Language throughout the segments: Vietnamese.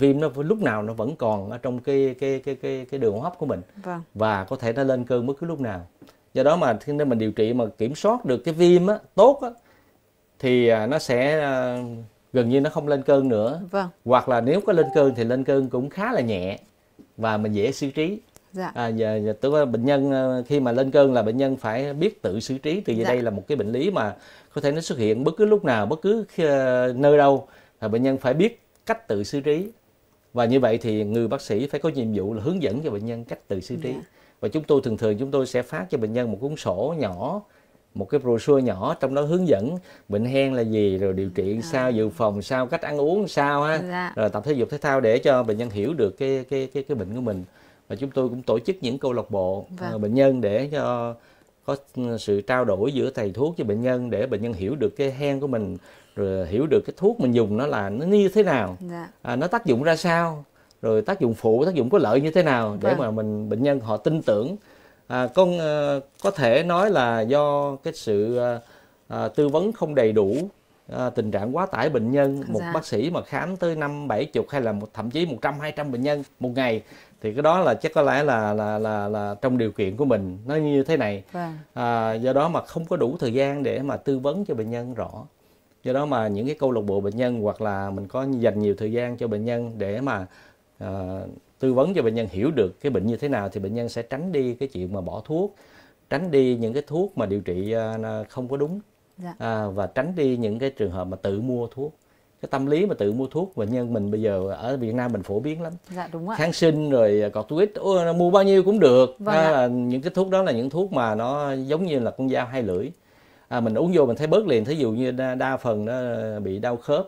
viêm nó lúc nào nó vẫn còn ở trong cái cái cái cái cái đường hô hấp của mình vâng. và có thể nó lên cơn bất cứ lúc nào do đó mà khi mình điều trị mà kiểm soát được cái viêm á, tốt á, thì à, nó sẽ à, gần như nó không lên cơn nữa vâng. hoặc là nếu có lên cơn thì lên cơn cũng khá là nhẹ và mình dễ xử trí dạ. à, giờ, giờ tức là bệnh nhân à, khi mà lên cơn là bệnh nhân phải biết tự xử trí từ dạ. đây là một cái bệnh lý mà có thể nó xuất hiện bất cứ lúc nào bất cứ nơi đâu là bệnh nhân phải biết cách tự xử trí và như vậy thì người bác sĩ phải có nhiệm vụ là hướng dẫn cho bệnh nhân cách tự xử trí yeah. Dạ. và chúng tôi thường thường chúng tôi sẽ phát cho bệnh nhân một cuốn sổ nhỏ một cái brochure nhỏ trong đó hướng dẫn bệnh hen là gì rồi điều trị à. sao dự phòng sao cách ăn uống sao ha dạ. rồi tập thể dục thể thao để cho bệnh nhân hiểu được cái cái cái cái bệnh của mình và chúng tôi cũng tổ chức những câu lạc bộ vâng. Ờ, bệnh nhân để cho có ừ, sự trao đổi giữa thầy thuốc với bệnh nhân để bệnh nhân hiểu được cái hen của mình rồi hiểu được cái thuốc mình dùng nó là nó như thế nào dạ. à, nó tác dụng ra sao rồi tác dụng phụ tác dụng có lợi như thế nào để vâng. mà mình bệnh nhân họ tin tưởng à, con à, có thể nói là do cái sự à, à, tư vấn không đầy đủ à, tình trạng quá tải bệnh nhân một dạ. bác sĩ mà khám tới năm bảy chục hay là một thậm chí 100 200 bệnh nhân một ngày thì cái đó là chắc có lẽ là là là là trong điều kiện của mình nó như thế này vâng. à, do đó mà không có đủ thời gian để mà tư vấn cho bệnh nhân rõ do đó mà những cái câu lạc bộ bệnh nhân hoặc là mình có dành nhiều thời gian cho bệnh nhân để mà uh, tư vấn cho bệnh nhân hiểu được cái bệnh như thế nào thì bệnh nhân sẽ tránh đi cái chuyện mà bỏ thuốc tránh đi những cái thuốc mà điều trị ờ, không có đúng dạ. à, và tránh đi những cái trường hợp mà tự mua thuốc cái tâm lý mà tự mua thuốc bệnh nhân mình bây giờ ở Việt Nam mình phổ biến lắm dạ, đúng ạ. kháng sinh rồi ờ, corticoid mua bao nhiêu cũng được vâng à, những cái thuốc đó là những thuốc mà nó giống như là con dao hai lưỡi à, mình uống vô mình thấy bớt liền thí dụ như đa, đa phần nó bị đau khớp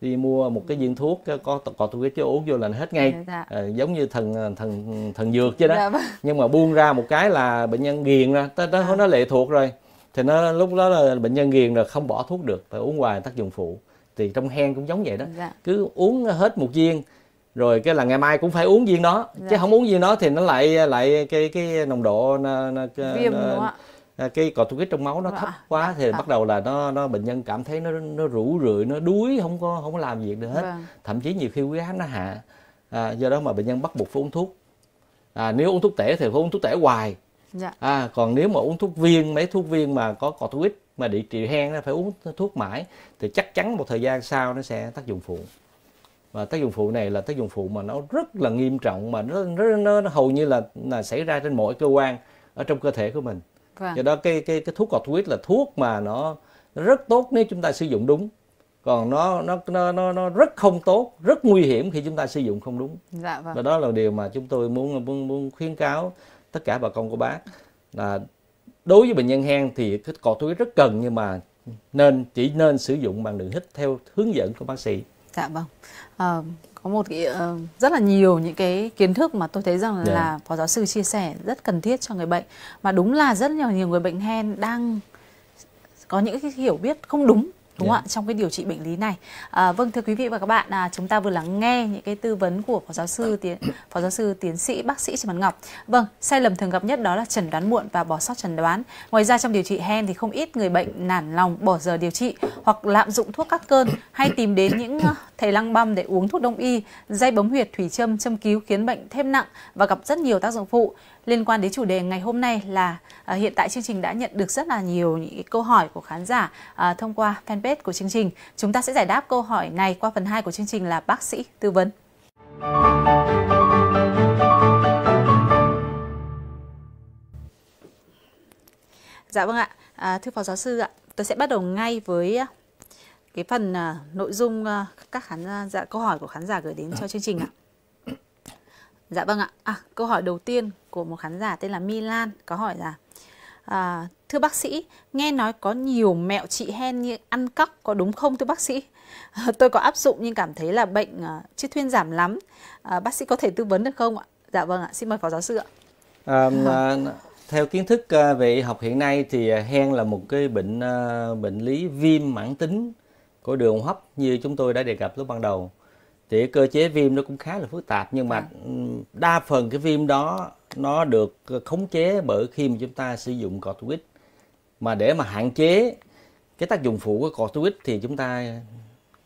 đi mua một cái viên thuốc có cọ tôi chứ uống vô là hết ngay dạ. à, giống như thần thần thần dược chứ đó dạ. Vâng. nhưng mà buông ra một cái là bệnh nhân ghiền ra nó dạ. đó à. nó lệ thuộc rồi thì nó lúc đó là bệnh nhân ghiền rồi không bỏ thuốc được phải uống hoài tác dụng phụ thì trong hen cũng giống vậy đó dạ. cứ uống hết một viên rồi cái là ngày mai cũng phải uống viên đó dạ. chứ không uống viên đó thì nó lại lại cái cái nồng độ nó, nó, viêm nó, đúng không ạ À, cái corticoid trong máu nó vâng thấp quá vâng thì vâng. bắt đầu là nó nó bệnh nhân cảm thấy nó nó rũ rượi nó đuối không có không có làm việc được hết vâng. thậm chí nhiều khi huyết áp nó hạ à, do đó mà bệnh nhân bắt buộc phải uống thuốc à, nếu uống thuốc tể thì phải uống thuốc tể hoài dạ. à, còn nếu mà uống thuốc viên mấy thuốc viên mà có corticoid mà bị trị hen nó phải uống thuốc mãi thì chắc chắn một thời gian sau nó sẽ tác dụng phụ và tác dụng phụ này là tác dụng phụ mà nó rất là nghiêm trọng mà nó nó, nó, nó hầu như là, là xảy ra trên mọi cơ quan ở trong cơ thể của mình vâng. do đó cái cái cái thuốc corticoid là thuốc mà nó, nó rất tốt nếu chúng ta sử dụng đúng còn nó nó nó nó, nó rất không tốt rất nguy hiểm khi chúng ta sử dụng không đúng dạ, vâng. và đó là điều mà chúng tôi muốn muốn, muốn khuyến cáo tất cả bà con cô bác là đối với bệnh nhân hen thì cái corticoid rất cần nhưng mà nên chỉ nên sử dụng bằng đường hít theo hướng dẫn của bác sĩ dạ vâng à, có một cái, uh, rất là nhiều những cái kiến thức mà tôi thấy rằng là, yeah. Dạ. là phó giáo sư chia sẻ rất cần thiết cho người bệnh mà đúng là rất nhiều nhiều người bệnh hen đang có những cái hiểu biết không đúng đúng yeah. Dạ. không ạ trong cái điều trị bệnh lý này à, vâng thưa quý vị và các bạn à, chúng ta vừa lắng nghe những cái tư vấn của phó giáo sư tiến phó giáo sư tiến sĩ bác sĩ trần văn ngọc vâng sai lầm thường gặp nhất đó là chẩn đoán muộn và bỏ sót chẩn đoán ngoài ra trong điều trị hen thì không ít người bệnh nản lòng bỏ giờ điều trị hoặc lạm dụng thuốc các cơn hay tìm đến những à, thầy lăng băm để uống thuốc đông y dây bấm huyệt thủy châm châm cứu khiến bệnh thêm nặng và gặp rất nhiều tác dụng phụ liên quan đến chủ đề ngày hôm nay là à, hiện tại chương trình đã nhận được rất là nhiều những câu hỏi của khán giả à, thông qua fanpage của chương trình. Chúng ta sẽ giải đáp câu hỏi này qua phần 2 của chương trình là bác sĩ tư vấn. Dạ vâng ạ, à, thưa phó giáo sư ạ, tôi sẽ bắt đầu ngay với à, cái phần uh, nội dung uh, các khán dạ câu hỏi của khán giả gửi đến cho chương trình ạ. Dạ vâng ạ. À, câu hỏi đầu tiên của một khán giả tên là Milan có hỏi là à, thưa bác sĩ nghe nói có nhiều mẹo trị hen như ăn cóc có đúng không thưa bác sĩ tôi có áp dụng nhưng cảm thấy là bệnh à, chiết thuyên giảm lắm à, bác sĩ có thể tư vấn được không ạ dạ vâng ạ xin mời phó giáo sư ạ à, à, theo kiến thức à, về học hiện nay thì à, hen là một cái bệnh à, bệnh lý viêm mãn tính của đường hô hấp như chúng tôi đã đề cập lúc ban đầu thì cơ chế viêm nó cũng khá là phức tạp nhưng mà dạ. đa phần cái viêm đó nó được ờ, khống chế bởi khi mà chúng ta sử dụng corticoid mà để mà hạn chế cái tác dụng phụ của corticoid thì chúng ta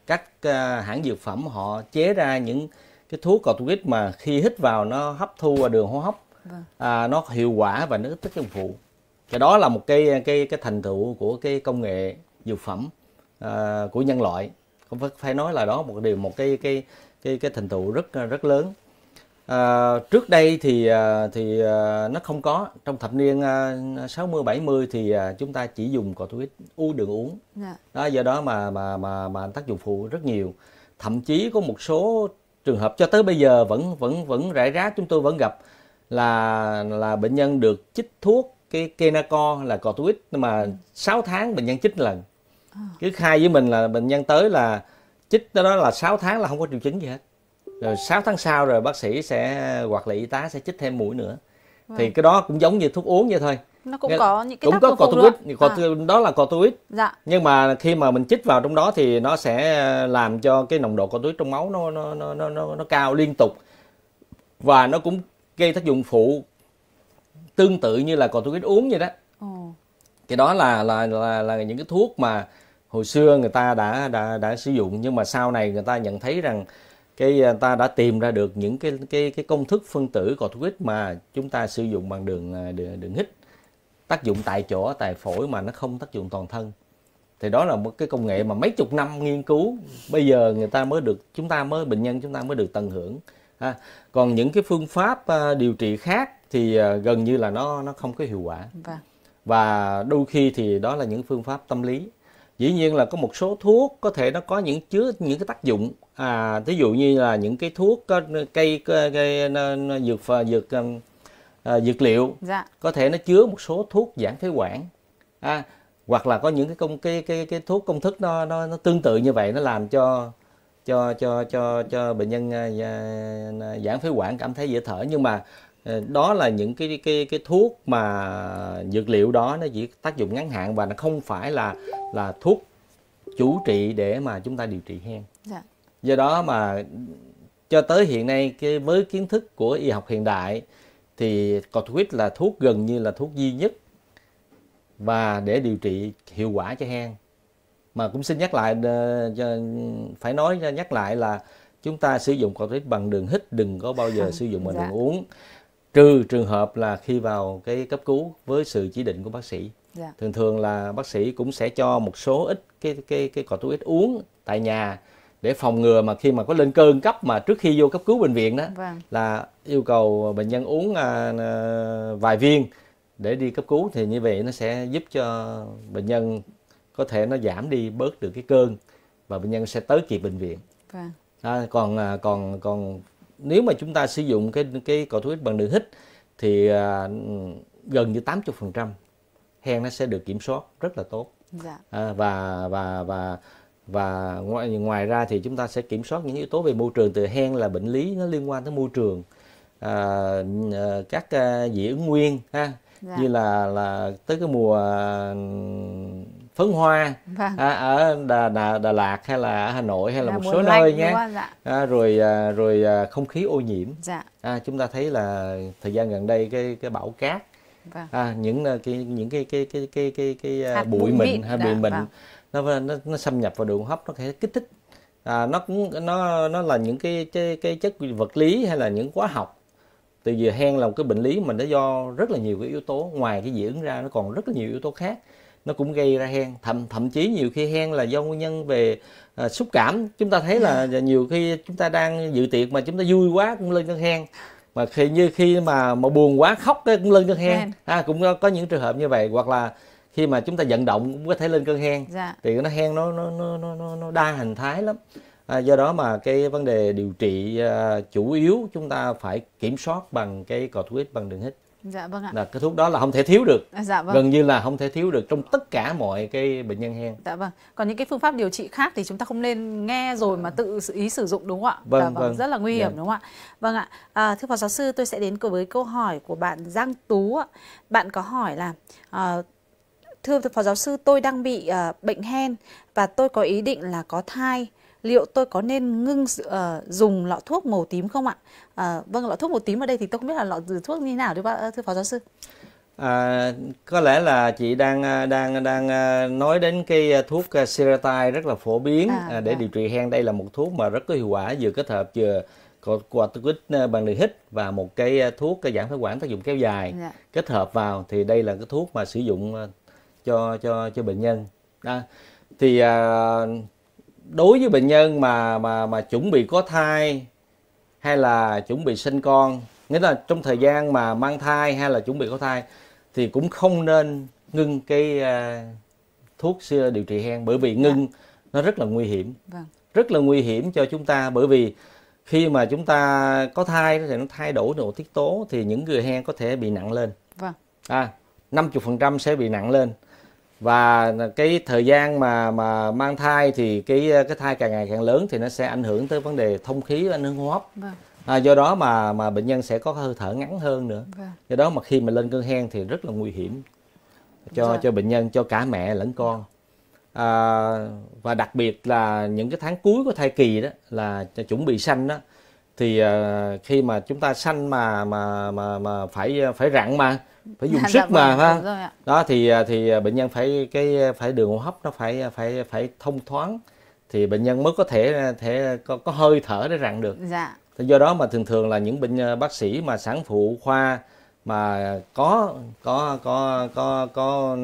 các ờ, hãng dược phẩm họ chế ra những cái thuốc corticoid mà khi hít vào nó hấp thu vào đường hô hấp vâng. à, nó hiệu quả và nó ít tác dụng phụ cái đó là một cái cái cái thành tựu của cái công nghệ dược phẩm à, của nhân loại cũng phải, phải nói là đó một điều một cái cái cái cái thành tựu rất rất lớn à, trước đây thì à, thì à, nó không có trong thập niên 60 à, 70 thì chúng ta chỉ dùng corticoid u đường uống dạ. đó do đó mà mà mà mà tác dụng phụ rất nhiều thậm chí có một số trường hợp cho tới bây giờ vẫn vẫn vẫn rải rác chúng tôi vẫn gặp là là bệnh nhân được chích thuốc cái kenacor là corticoid mà 6 ừ. tháng bệnh nhân chích lần cứ khai với mình là bệnh nhân tới là chích tới đó là 6 tháng là không có triệu chứng gì hết rồi 6 tháng sau rồi bác sĩ sẽ hoặc là y tá sẽ chích thêm mũi nữa vâng. thì cái đó cũng giống như thuốc uống vậy thôi nó cũng Nghe, có những cái cũng có corticoid à. đó là corticoid dạ. nhưng mà khi mà mình chích vào trong đó thì nó sẽ làm cho cái nồng độ corticoid trong máu nó nó nó nó nó, nó cao liên tục và nó cũng gây tác dụng phụ tương tự như là corticoid uống vậy đó cái đó là là là, là những cái thuốc mà hồi xưa người ta đã đã đã sử dụng nhưng mà sau này người ta nhận thấy rằng cái à, ta đã tìm ra được những cái cái cái công thức phân tử corticoid mà chúng ta sử dụng bằng đường à, đường, đường hít tác dụng tại chỗ tại phổi mà nó không tác dụng toàn thân thì đó là một cái công nghệ mà mấy chục năm nghiên cứu bây giờ người ta mới được chúng ta mới bệnh nhân chúng ta mới được tận hưởng ha. còn những cái phương pháp à, điều trị khác thì gần như là nó nó không có hiệu quả vâng và đôi khi thì đó là những phương pháp tâm lý dĩ nhiên là có một số thuốc có thể nó có những chứa những cái tác dụng à thí dụ như là những cái thuốc cây cây dược dược um, à, dược liệu dạ. có thể nó chứa một số thuốc giãn phế quản à, hoặc là có những cái công cái cái cái thuốc công thức nó nó, nó tương tự như vậy nó làm cho cho cho cho cho bệnh nhân à, giãn phế quản cảm thấy dễ thở nhưng mà Ờ, đó là những cái cái cái thuốc mà dược liệu đó nó chỉ tác dụng ngắn hạn và nó không phải là là thuốc chủ trị để mà chúng ta điều trị hen dạ. do đó mà cho tới hiện nay cái với kiến thức của y học hiện đại thì corticoid là thuốc gần như là thuốc duy nhất và để điều trị hiệu quả cho hen mà cũng xin nhắc lại ờ, phải nói nhắc lại là chúng ta sử dụng corticoid bằng đường hít đừng có bao giờ sử dụng bằng dạ. đường uống trừ trường hợp là khi vào cái cấp cứu với sự chỉ định của bác sĩ dạ. thường thường là bác sĩ cũng sẽ cho một số ít cái cái cái corticoid uống tại nhà để phòng ngừa mà khi mà có lên cơn cấp mà trước khi vô cấp cứu bệnh viện đó vâng. là yêu cầu bệnh nhân uống à, à, vài viên để đi cấp cứu thì như vậy nó sẽ giúp cho bệnh nhân có thể nó giảm đi bớt được cái cơn và bệnh nhân sẽ tới kịp bệnh viện. Vâng. À, còn à, còn còn nếu mà chúng ta sử dụng cái cái corticoid bằng đường hít thì à, gần như 80% hen nó sẽ được kiểm soát rất là tốt dạ. à, và và và và ngoài ngoài ra thì chúng ta sẽ kiểm soát những yếu tố về môi trường từ hen là bệnh lý nó liên quan tới môi trường à, à các à, dị ứng nguyên ha dạ. như là là tới cái mùa phấn hoa vâng. à, ở Đà, Đà, Lạt hay là ở Hà Nội hay là, là một số nơi nhé dạ. à, rồi à, rồi à, không khí ô nhiễm dạ. à, chúng ta thấy là thời gian gần đây cái cái bão cát vâng. à, những à, cái những cái cái cái cái cái, cái bụi, mịn hay bụi mịn vâng. nó, nó nó xâm nhập vào đường hô hấp nó thể kích thích à, nó cũng nó nó là những cái cái cái chất vật lý hay là những hóa học từ giờ hen là một cái bệnh lý mà nó do rất là nhiều cái yếu tố ngoài cái dị ứng ra nó còn rất là nhiều yếu tố khác nó cũng gây ra hen thậm thậm chí nhiều khi hen là do nguyên nhân về à, xúc cảm chúng ta thấy là dạ. nhiều khi chúng ta đang dự tiệc mà chúng ta vui quá cũng lên cơn hen mà khi như khi mà mà buồn quá khóc cái cũng lên cơn hen dạ. à, cũng có, những trường hợp như vậy hoặc là khi mà chúng ta vận động cũng có thể lên cơn hen dạ. thì nó hen nó nó nó nó nó đa hình thái lắm à, do đó mà cái vấn đề điều trị à, chủ yếu chúng ta phải kiểm soát bằng cái corticoid bằng đường hít Dạ vâng ạ. Là cái thuốc đó là không thể thiếu được. À, dạ vâng. Gần như là không thể thiếu được trong tất cả mọi cái bệnh nhân hen. Dạ vâng. Còn những cái phương pháp điều trị khác thì chúng ta không nên nghe rồi mà tự ý sử dụng đúng không ạ? Dạ vâng, vâng. vâng. Rất là nguy hiểm dạ. đúng không ạ? Vâng ạ. À, thưa phó giáo sư, tôi sẽ đến với câu hỏi của bạn Giang Tú ạ. Bạn có hỏi là à, thưa phó giáo sư, tôi đang bị à, bệnh hen và tôi có ý định là có thai liệu tôi có nên ngưng uh, dùng lọ thuốc màu tím không ạ? À, vâng, lọ thuốc màu tím ở đây thì tôi không biết là lọ thuốc như nào thưa, thưa phó giáo sư. À, có lẽ là chị đang ờ, đang đang nói đến cái thuốc serotai rất là phổ biến à, để à. điều trị hen đây là một thuốc mà rất có hiệu quả vừa kết hợp vừa corticoid bằng đường hít và một cái thuốc giảm phế quản tác dụng kéo dài dạ. kết hợp vào thì đây là cái thuốc mà sử dụng cho cho cho bệnh nhân. À, thì à, đối với bệnh nhân mà mà mà chuẩn bị có thai hay là chuẩn bị sinh con nghĩa là trong thời gian mà mang thai hay là chuẩn bị có thai thì cũng không nên ngưng cái uh, thuốc điều trị hen bởi vì ngưng dạ. nó rất là nguy hiểm vâng. rất là nguy hiểm cho chúng ta bởi vì khi mà chúng ta có thai thì nó thay đổi nội tiết tố thì những người hen có thể bị nặng lên vâng. à 50% sẽ bị nặng lên và cái thời gian mà mà mang thai thì cái cái thai càng ngày càng lớn thì nó sẽ ảnh hưởng tới vấn đề thông khí ảnh hưởng hô hấp vâng. à, do đó mà mà bệnh nhân sẽ có hơi thở ngắn hơn nữa vâng. do đó mà khi mà lên cơn hen thì rất là nguy hiểm cho vâng. cho bệnh nhân cho cả mẹ lẫn con à, và đặc biệt là những cái tháng cuối của thai kỳ đó là chuẩn bị sanh đó thì uh, khi mà chúng ta sanh mà mà mà mà phải phải rặn mà phải dùng dạ, dạ sức mà vâng ha đó thì à, thì à, bệnh nhân phải cái phải đường hô hấp nó phải phải phải thông thoáng thì bệnh nhân mới có thể thể có, có hơi thở để rặn được dạ. thì do đó mà thường thường là những bệnh bác sĩ mà sản phụ khoa mà có có có có có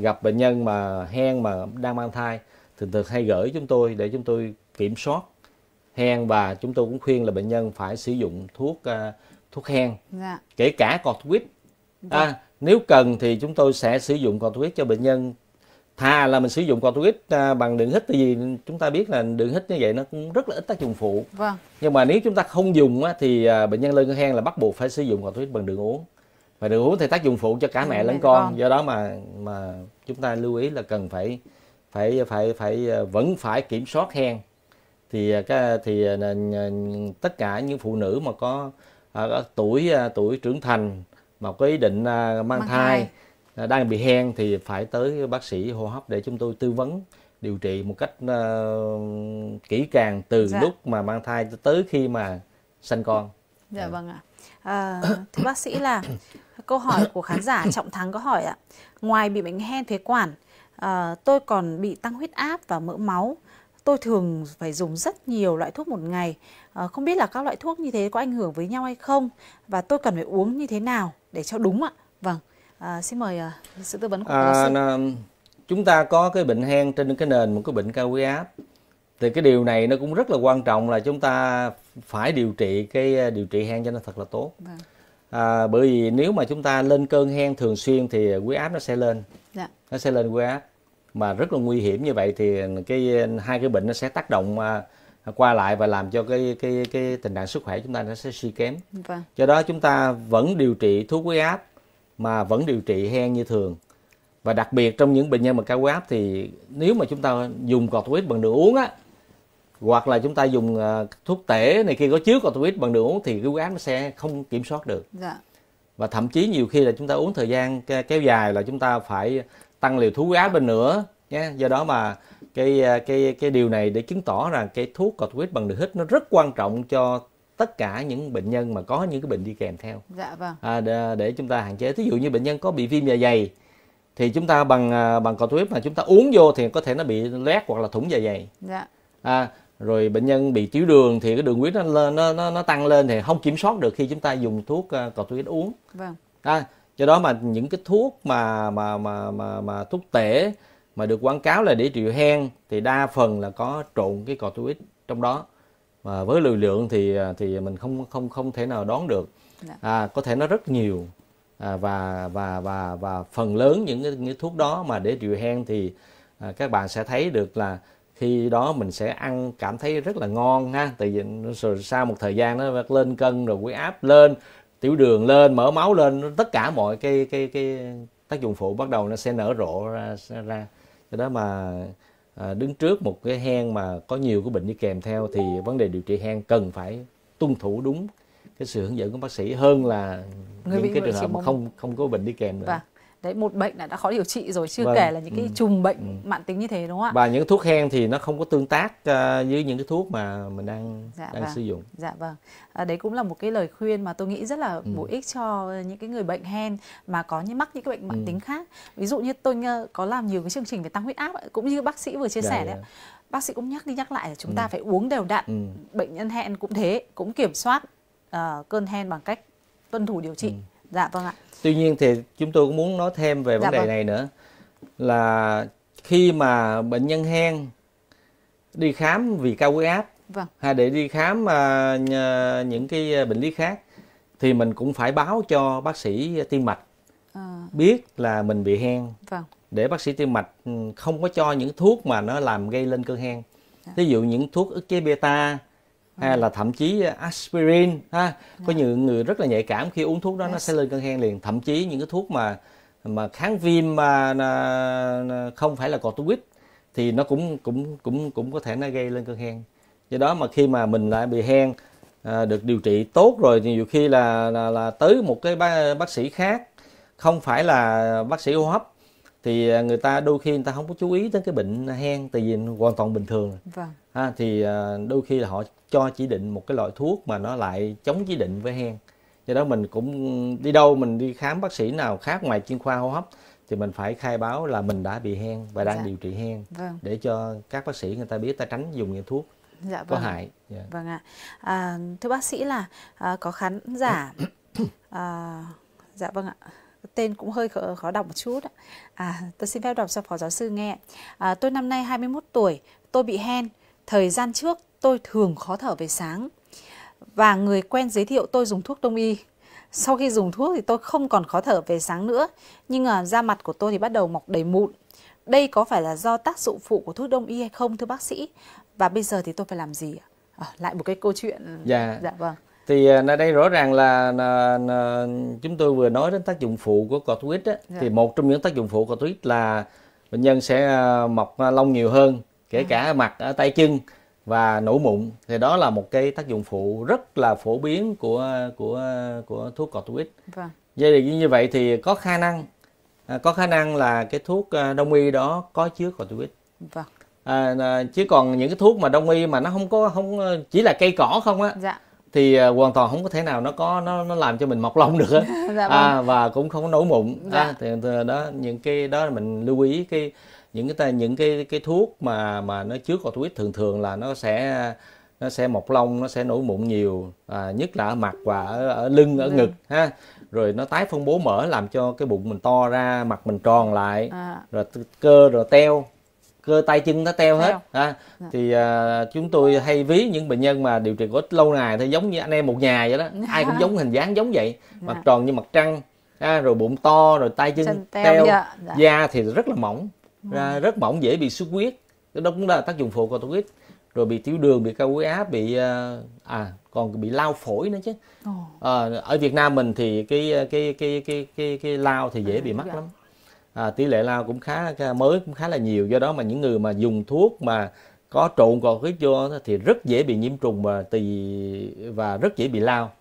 gặp bệnh nhân mà hen mà đang mang thai thường thường hay gửi chúng tôi để chúng tôi kiểm soát hen và chúng tôi cũng khuyên là bệnh nhân phải sử dụng thuốc uh, thuốc hen dạ. kể cả corticoid dạ. à, nếu cần thì chúng tôi sẽ sử dụng corticoid cho bệnh nhân thà là mình sử dụng corticoid uh, ờ, bằng đường hít tại vì chúng ta biết là đường hít như vậy nó cũng rất là ít tác dụng phụ vâng. nhưng mà nếu chúng ta không dùng á, thì uh, bệnh nhân lên cơn hen là bắt buộc phải sử dụng corticoid bằng đường uống và đường uống thì tác dụng phụ cho cả mẹ dạ, lẫn dạ, con. con vâng. do đó mà mà chúng ta lưu ý là cần phải phải phải phải vẫn phải kiểm soát hen thì à, cái à, thì à, tất cả những phụ nữ mà có ở tuổi tuổi trưởng thành mà có ý định mang, mang thai, thai đang bị hen thì phải tới bác sĩ hô hấp để chúng tôi tư vấn điều trị một cách uh, kỹ càng từ dạ. lúc mà mang thai tới khi mà sinh con. Dạ à. vâng ạ. À, thưa bác sĩ là câu hỏi của khán giả Trọng Thắng có hỏi ạ. Ngoài bị bệnh hen phế quản, à, tôi còn bị tăng huyết áp và mỡ máu tôi thường phải dùng rất nhiều loại thuốc một ngày à, không biết là các loại thuốc như thế có ảnh hưởng với nhau hay không và tôi cần phải uống như thế nào để cho đúng ạ vâng à, xin mời à, sự tư vấn của à, sư. À, chúng ta có cái bệnh hen trên cái nền một cái bệnh cao huyết áp thì cái điều này nó cũng rất là quan trọng là chúng ta phải điều trị cái điều trị hen cho nó thật là tốt vâng. à, bởi vì nếu mà chúng ta lên cơn hen thường xuyên thì huyết áp nó sẽ lên dạ. nó sẽ lên huyết áp mà rất là nguy hiểm như vậy thì cái hai cái bệnh nó sẽ tác động à, qua lại và làm cho cái cái cái tình trạng sức khỏe chúng ta nó sẽ suy kém. Vâng. Do đó chúng ta vẫn điều trị thuốc huyết áp mà vẫn điều trị hen như thường. Và đặc biệt trong những bệnh nhân mà cao huyết áp thì nếu mà chúng ta dùng corticoid bằng đường uống á hoặc là chúng ta dùng à, thuốc tể này kia có chứa corticoid bằng đường uống thì cái huyết áp nó sẽ không kiểm soát được. Dạ. Và thậm chí nhiều khi là chúng ta uống thời gian kéo dài là chúng ta phải tăng liều thuốc huyết áp lên nữa nhé do đó mà cái à, cái cái điều này để chứng tỏ rằng cái thuốc corticoid bằng đường hít nó rất quan trọng cho tất cả những bệnh nhân mà có những cái bệnh đi kèm theo dạ vâng à, để, để chúng ta hạn chế thí dụ như bệnh nhân có bị viêm dạ dày thì chúng ta bằng à, bằng corticoid mà chúng ta uống vô thì có thể nó bị loét hoặc là thủng dạ dày dạ à, rồi bệnh nhân bị tiểu đường thì cái đường huyết nó lên nó, nó nó tăng lên thì không kiểm soát được khi chúng ta dùng thuốc à, corticoid uống vâng à, do đó mà những cái thuốc mà mà mà mà, mà thuốc tể mà được quảng cáo là để trị hen thì đa phần là có trộn cái corticoid trong đó mà với liều lượng thì à, thì mình không không không thể nào đoán được dạ. à, có thể nó rất nhiều à, và và và và phần lớn những cái, những thuốc đó mà để trị hen thì à, các bạn sẽ thấy được là khi đó mình sẽ ăn cảm thấy rất là ngon ha tại vì sau một thời gian nó lên cân rồi huyết áp lên tiểu đường lên mở máu lên tất cả mọi cái cái cái tác dụng phụ bắt đầu nó sẽ nở rộ ra ra cho đó mà à, đứng trước một cái hen mà có nhiều cái bệnh đi kèm theo thì vấn đề điều trị hen cần phải tuân thủ đúng cái sự hướng dẫn của bác sĩ hơn là Người những cái trường hợp mà không không có bệnh đi kèm nữa. Và vâng đấy một bệnh là đã khó điều trị rồi chưa vâng. kể là những cái trùng ừ. bệnh ừ. mãn tính như thế đúng không ạ và những thuốc hen thì nó không có tương tác uh, với những cái thuốc mà mình đang dạ, đang vâng. sử dụng dạ vâng à, đấy cũng là một cái lời khuyên mà tôi nghĩ rất là ừ. bổ ích cho những cái người bệnh hen mà có những mắc những cái bệnh mạng ừ. tính khác ví dụ như tôi có làm nhiều cái chương trình về tăng huyết áp cũng như bác sĩ vừa chia dạ, sẻ đấy dạ bác sĩ cũng nhắc đi nhắc lại là chúng ừ. ta phải uống đều đặn ừ. bệnh nhân hen cũng thế cũng kiểm soát uh, cơn hen bằng cách tuân thủ điều trị ừ. Dạ vâng ạ. Tuy nhiên thì chúng tôi cũng muốn nói thêm về dạ vấn dạ, đề vâng. này nữa là khi mà bệnh nhân hen đi khám vì cao huyết áp vâng. hay để đi khám à, uh, những cái à, bệnh lý khác thì mình cũng phải báo cho bác sĩ tim mạch à. biết là mình bị hen vâng. để bác sĩ tim mạch ừ, không có cho những thuốc mà nó làm gây lên cơn hen. Dạ. Ví dụ những thuốc ức chế beta hay là thậm chí à, aspirin ha có dạ. nhiều người rất là nhạy cảm khi uống thuốc đó nó sẽ lên cơn hen liền thậm chí những cái thuốc mà mà kháng viêm mà à, à, không phải là corticoid thì nó cũng cũng cũng cũng có thể nó gây lên cơn hen do đó mà khi mà mình lại bị hen được điều trị tốt rồi thì nhiều khi là, là là tới một cái bác, bác sĩ khác không phải là bác sĩ hô hấp thì à, người ta đôi khi người ta không có chú ý đến cái bệnh hen tại vì hoàn toàn bình thường vâng. ha, thì à, đôi khi là họ cho chỉ định một cái loại thuốc mà nó lại chống chỉ định với hen do đó mình cũng đi đâu mình đi khám bác sĩ nào khác ngoài chuyên khoa hô hấp thì mình phải khai báo là mình đã bị hen và đang dạ. điều trị hen vâng. để cho các bác sĩ người ta biết ta tránh dùng những thuốc dạ, vâng. có hại yeah. Dạ. vâng ạ à, thưa bác sĩ là à, có khán giả à, dạ vâng ạ tên cũng hơi khó, khó đọc một chút. À, tôi xin phép đọc cho phó giáo sư nghe. À, tôi năm nay 21 tuổi, tôi bị hen. Thời gian trước tôi thường khó thở về sáng và người quen giới thiệu tôi dùng thuốc đông y. Sau khi dùng thuốc thì tôi không còn khó thở về sáng nữa, nhưng à, da mặt của tôi thì bắt đầu mọc đầy mụn. Đây có phải là do tác dụng phụ của thuốc đông y hay không thưa bác sĩ? Và bây giờ thì tôi phải làm gì ạ? À, lại một cái câu chuyện. Dạ. Dạ vâng thì à, nơi đây rõ ràng là, là, là chúng tôi vừa nói đến tác dụng phụ của corticoid dạ. thì một trong những tác dụng phụ của corticoid là bệnh nhân sẽ à, mọc à, lông nhiều hơn kể dạ. cả ở mặt ở tay chân và nổi mụn thì đó là một cái tác dụng phụ rất là phổ biến của của của thuốc corticoid. Vâng. Vậy thì như vậy thì có khả năng có khả năng là cái thuốc đông y đó có chứa corticoid. Vâng. À, chứ còn những cái thuốc mà đông y mà nó không có không chỉ là cây cỏ không á dạ thì uh, hoàn toàn không có thể nào nó có nó nó làm cho mình mọc lông được dạ à, vâng. và cũng không có nổi mụn dạ. à, thì, thì đó những cái đó là mình lưu ý cái những cái những cái cái thuốc mà mà nó chứa corticoid thường thường là nó sẽ nó sẽ mọc lông nó sẽ nổi mụn nhiều à, nhất là ở mặt và ở, ở lưng ở ừ. ngực ha rồi nó tái phân bố mỡ làm cho cái bụng mình to ra mặt mình tròn lại à. rồi cơ rồi teo cơ tay chân nó teo hết à, thì à, chúng tôi hay ví những bệnh nhân mà điều trị có lâu ngày thì giống như anh em một nhà vậy đó dạ. ai cũng giống hình dáng giống vậy dạ. mặt tròn như mặt trăng à, rồi bụng to rồi tay chân, chân teo, teo. da thì rất là mỏng ra rất mỏng dễ bị xuất huyết đó cũng là tác dụng phụ của tổ huyết rồi bị tiểu đường bị cao huyết áp bị à, à còn bị lao phổi nữa chứ à, ở Việt Nam mình thì cái cái cái cái cái cái, cái lao thì dễ à, bị mắc lắm à, tỷ lệ lao cũng khá mới cũng khá là nhiều do đó mà những người mà dùng thuốc mà có trộn corticoid vô thì rất dễ bị nhiễm trùng và tỳ và rất dễ bị lao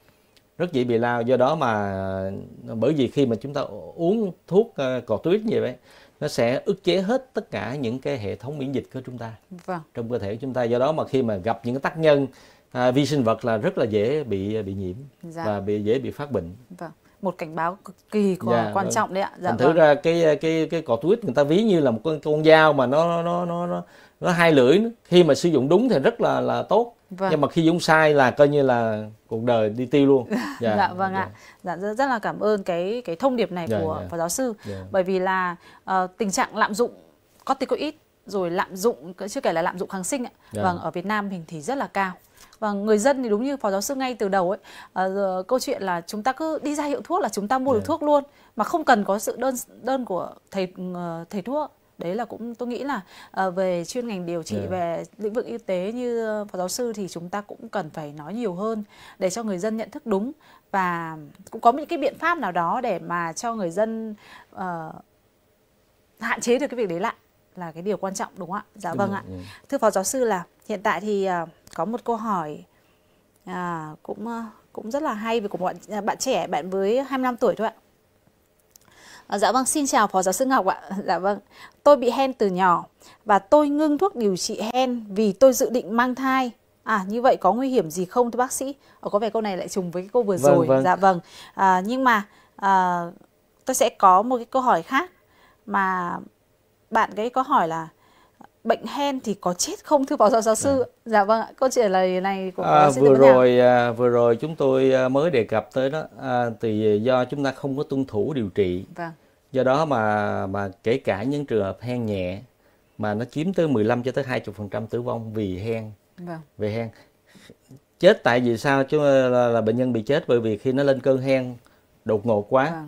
rất dễ bị lao do đó mà bởi vì khi mà chúng ta uống thuốc ờ, tuyết như vậy nó sẽ ức chế hết tất cả những cái hệ thống miễn dịch của chúng ta vâng. trong cơ thể của chúng ta do đó mà khi mà gặp những tác nhân à, vi sinh vật là rất là dễ bị bị nhiễm dạ. và bị dễ bị phát bệnh vâng một cảnh báo cực kỳ dạ, quan vâng. trọng đấy ạ. Dạ, thành vâng. thử ra cái cái cái cỏ tuyết người ta ví như là một con con dao mà nó nó nó nó nó hai lưỡi khi mà sử dụng đúng thì rất là là tốt vâng. nhưng mà khi dùng sai là coi như là cuộc đời đi tiêu luôn dạ, dạ, dạ vâng dạ. ạ vâng. dạ rất, rất là cảm ơn cái cái thông điệp này dạ, của dạ. phó giáo sư dạ. bởi vì là uh, tình trạng lạm dụng corticoid rồi lạm dụng chưa kể là lạm dụng kháng sinh ạ. Yeah. Dạ. Vâng ở Việt Nam mình thì rất là cao. Và vâng, người dân thì đúng như phó giáo sư ngay từ đầu ấy, à, giờ, câu chuyện là chúng ta cứ đi ra hiệu thuốc là chúng ta mua yeah. được dạ. thuốc luôn mà không cần có sự đơn đơn của thầy ờ, thầy thuốc đấy là cũng tôi nghĩ là uh, về chuyên ngành điều trị yeah. Dạ. về lĩnh vực y tế như phó giáo sư thì chúng ta cũng cần phải nói nhiều hơn để cho người dân nhận thức đúng và cũng có những cái biện pháp nào đó để mà cho người dân uh, hạn chế được cái việc đấy lại là cái điều quan trọng đúng không ạ? Dạ đúng ừ, vâng rồi, ạ. Ừ. Thưa phó giáo sư là hiện tại thì uh, có một câu hỏi à, cũng uh, cũng rất là hay về của bạn à, bạn trẻ bạn với 25 tuổi thôi ạ. À, dạ vâng, xin chào phó giáo sư Ngọc ạ. Dạ vâng. Tôi bị hen từ nhỏ và tôi ngưng thuốc điều trị hen vì tôi dự định mang thai. À như vậy có nguy hiểm gì không thưa bác sĩ? Ở ờ, có vẻ câu này lại trùng với cái câu vừa vâng, rồi. Vâng. Dạ vâng. À, nhưng mà à, tôi sẽ có một cái câu hỏi khác mà bạn ấy có hỏi là bệnh hen thì có chết không thưa phó giáo giáo sư? À. Dạ vâng ạ, câu trả lời này của à, vừa rồi à, vừa rồi chúng tôi à, mới đề cập tới đó à, thì do chúng ta không có tuân thủ điều trị. Vâng. Do đó mà mà kể cả những trường hợp hen nhẹ mà nó chiếm tới 15 cho tới 20% tử vong vì hen. Vâng. Vì hen. Chết tại vì sao chứ là, là bệnh nhân bị chết bởi vì khi nó lên cơn hen đột ngột quá. Vâng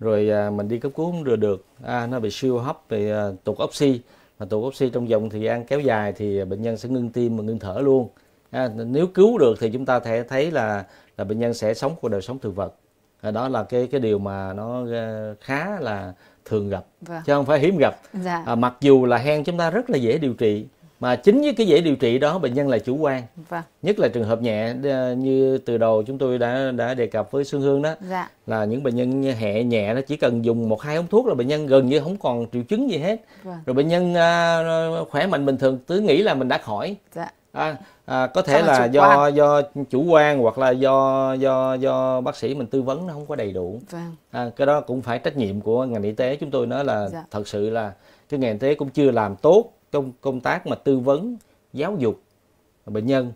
rồi à, mình đi cấp cứu không được được à, nó bị siêu hấp bị à, tụt oxy mà tụt oxy trong vòng thời gian kéo dài thì bệnh nhân sẽ ngưng tim và ngưng thở luôn à, nếu cứu được thì chúng ta thể thấy là là bệnh nhân sẽ sống cuộc đời sống thực vật à, đó là cái cái điều mà nó à, khá là thường gặp vâng. chứ không phải hiếm gặp dạ. à, mặc dù là hen chúng ta rất là dễ điều trị mà chính với cái dễ điều trị đó bệnh nhân là chủ quan vâng. nhất là trường hợp nhẹ như từ đầu chúng tôi đã đã đề cập với xuân hương đó dạ. là những bệnh nhân nhẹ nhẹ nó chỉ cần dùng một hai ống thuốc là bệnh nhân gần như không còn triệu chứng gì hết vâng. rồi bệnh nhân à, khỏe mạnh bình thường cứ nghĩ là mình đã khỏi dạ. à, à, có thể Sao là do quan? do chủ quan hoặc là do do do bác sĩ mình tư vấn nó không có đầy đủ vâng. à, cái đó cũng phải trách nhiệm của ngành y tế chúng tôi nói là dạ. thật sự là cái ngành y tế cũng chưa làm tốt công công tác mà tư vấn giáo dục bệnh nhân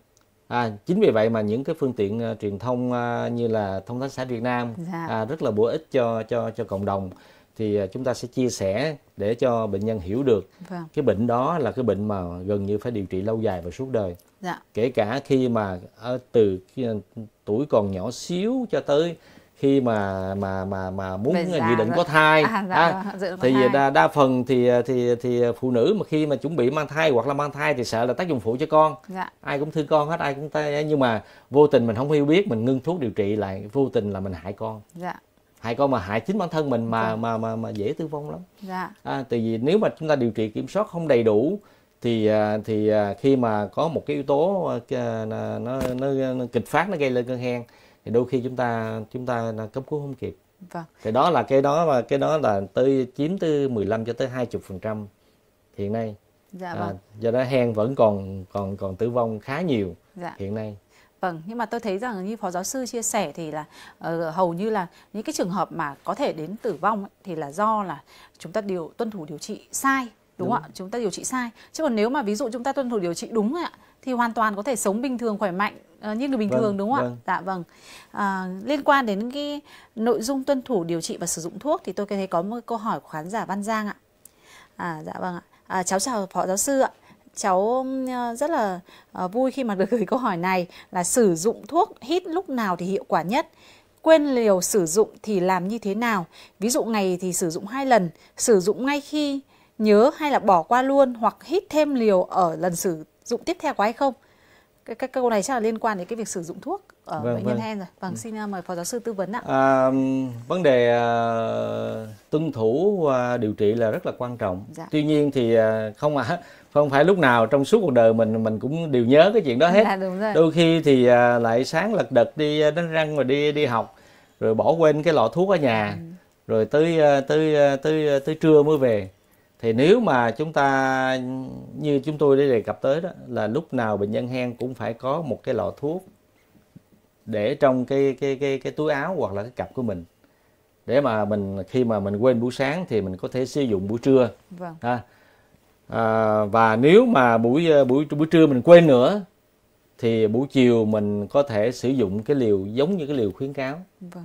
à, chính vì vậy mà những cái phương tiện uh, truyền thông uh, như là thông tấn xã Việt Nam dạ. à, rất là bổ ích cho cho cho cộng đồng thì uh, chúng ta sẽ chia sẻ để cho bệnh nhân hiểu được vâng. cái bệnh đó là cái bệnh mà gần như phải điều trị lâu dài và suốt đời dạ. kể cả khi mà ở từ khi, tuổi còn nhỏ xíu cho tới khi mà mà mà mà muốn dự định rồi. có thai à, à, thì thai. Đa, đa phần thì thì thì phụ nữ mà khi mà chuẩn bị mang thai hoặc là mang thai thì sợ là tác dụng phụ cho con dạ. ai cũng thương con hết ai cũng tay nhưng mà vô tình mình không hiểu biết mình ngưng thuốc điều trị lại vô tình là mình hại con dạ hại con mà hại chính bản thân mình mà dạ. mà, mà mà dễ tử vong lắm dạ. à, tại vì nếu mà chúng ta điều trị kiểm soát không đầy đủ thì à, thì à, khi mà có một cái yếu tố à, nó nó, nó, nó kịch phát nó gây lên cơn hen thì đôi khi chúng ta chúng ta cấp cứu không kịp vâng. cái đó là cái đó và cái đó là tới chiếm từ 15 cho tới 20 phần trăm hiện nay dạ, à, vâng. à, do đó hen vẫn còn còn còn tử vong khá nhiều dạ. hiện nay Vâng, nhưng mà tôi thấy rằng như phó giáo sư chia sẻ thì là uh, hầu như là những cái trường hợp mà có thể đến tử vong ấy, thì là do là chúng ta điều tuân thủ điều trị sai đúng không ạ? Chúng ta điều trị sai. Chứ còn nếu mà ví dụ chúng ta tuân thủ điều trị đúng ạ thì hoàn toàn có thể sống bình thường khỏe mạnh Ờ, như người bình vâng, thường đúng không vâng. ạ? Dạ vâng. À, liên quan đến cái nội dung tuân thủ điều trị và sử dụng thuốc thì tôi thấy có một câu hỏi của khán giả Văn Giang ạ. À dạ vâng ạ. À, cháu chào phó giáo sư ạ. Cháu ờ, rất là vui khi mà được gửi câu hỏi này là sử dụng thuốc hít lúc nào thì hiệu quả nhất? Quên liều sử dụng thì làm như thế nào? Ví dụ ngày thì sử dụng hai lần, sử dụng ngay khi nhớ hay là bỏ qua luôn hoặc hít thêm liều ở lần sử dụng tiếp theo có hay không? cái, cái câu này chắc là liên quan đến cái việc sử dụng thuốc ở vâng, bệnh vâng. nhân hen rồi. Vâng, ừ. xin à, mời phó giáo sư tư vấn ạ. À, vấn đề à, tuân thủ à, điều trị là rất là quan trọng. Dạ. Tuy nhiên thì à, không ạ. À, không phải lúc nào trong suốt cuộc đời mình mình cũng đều nhớ cái chuyện đó hết. Dạ, đúng rồi. Đôi khi thì à, lại sáng lật đật đi à, đánh răng và đi đi học rồi bỏ quên cái lọ thuốc ở nhà. Ừ rồi tới tới tới tới trưa mới về thì nếu mà chúng ta như chúng tôi đã đề cập tới đó là lúc nào bệnh nhân hen cũng phải có một cái lọ thuốc để trong cái cái cái cái túi áo hoặc là cái cặp của mình để mà mình khi mà mình quên buổi sáng thì mình có thể sử dụng buổi trưa vâng. ha à, và nếu mà buổi buổi buổi trưa mình quên nữa thì buổi chiều mình có thể sử dụng cái liều giống như cái liều khuyến cáo vâng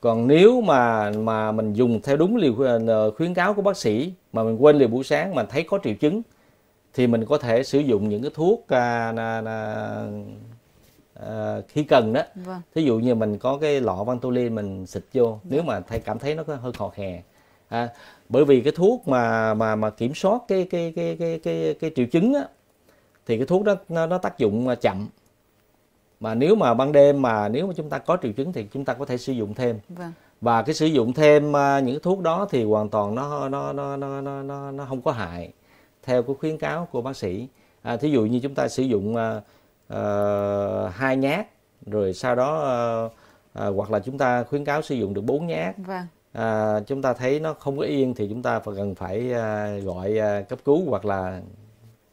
còn nếu mà mà mình dùng theo đúng liều ờ, khuyến cáo của bác sĩ mà mình quên liều buổi sáng mà thấy có triệu chứng thì mình có thể sử dụng những cái thuốc à, à, à, khi cần đó vâng. dụ như mình có cái lọ vantolin mình xịt vô vâng. nếu mà thấy cảm thấy nó hơi khò khè à, bởi vì cái thuốc mà mà mà kiểm soát cái cái cái cái cái, cái triệu chứng á thì cái thuốc đó nó, nó tác dụng à, chậm mà nếu mà ban đêm mà nếu mà chúng ta có triệu chứng thì chúng ta có thể sử dụng thêm vâng. và cái sử dụng thêm à, những thuốc đó thì hoàn toàn nó nó nó nó nó nó, nó không có hại theo cái khuyến cáo của bác sĩ à, thí dụ như chúng ta sử dụng à, à, hai nhát rồi sau đó à, à, hoặc là chúng ta khuyến cáo sử dụng được bốn nhát vâng. à, chúng ta thấy nó không có yên thì chúng ta phải cần phải à, gọi à, cấp cứu hoặc là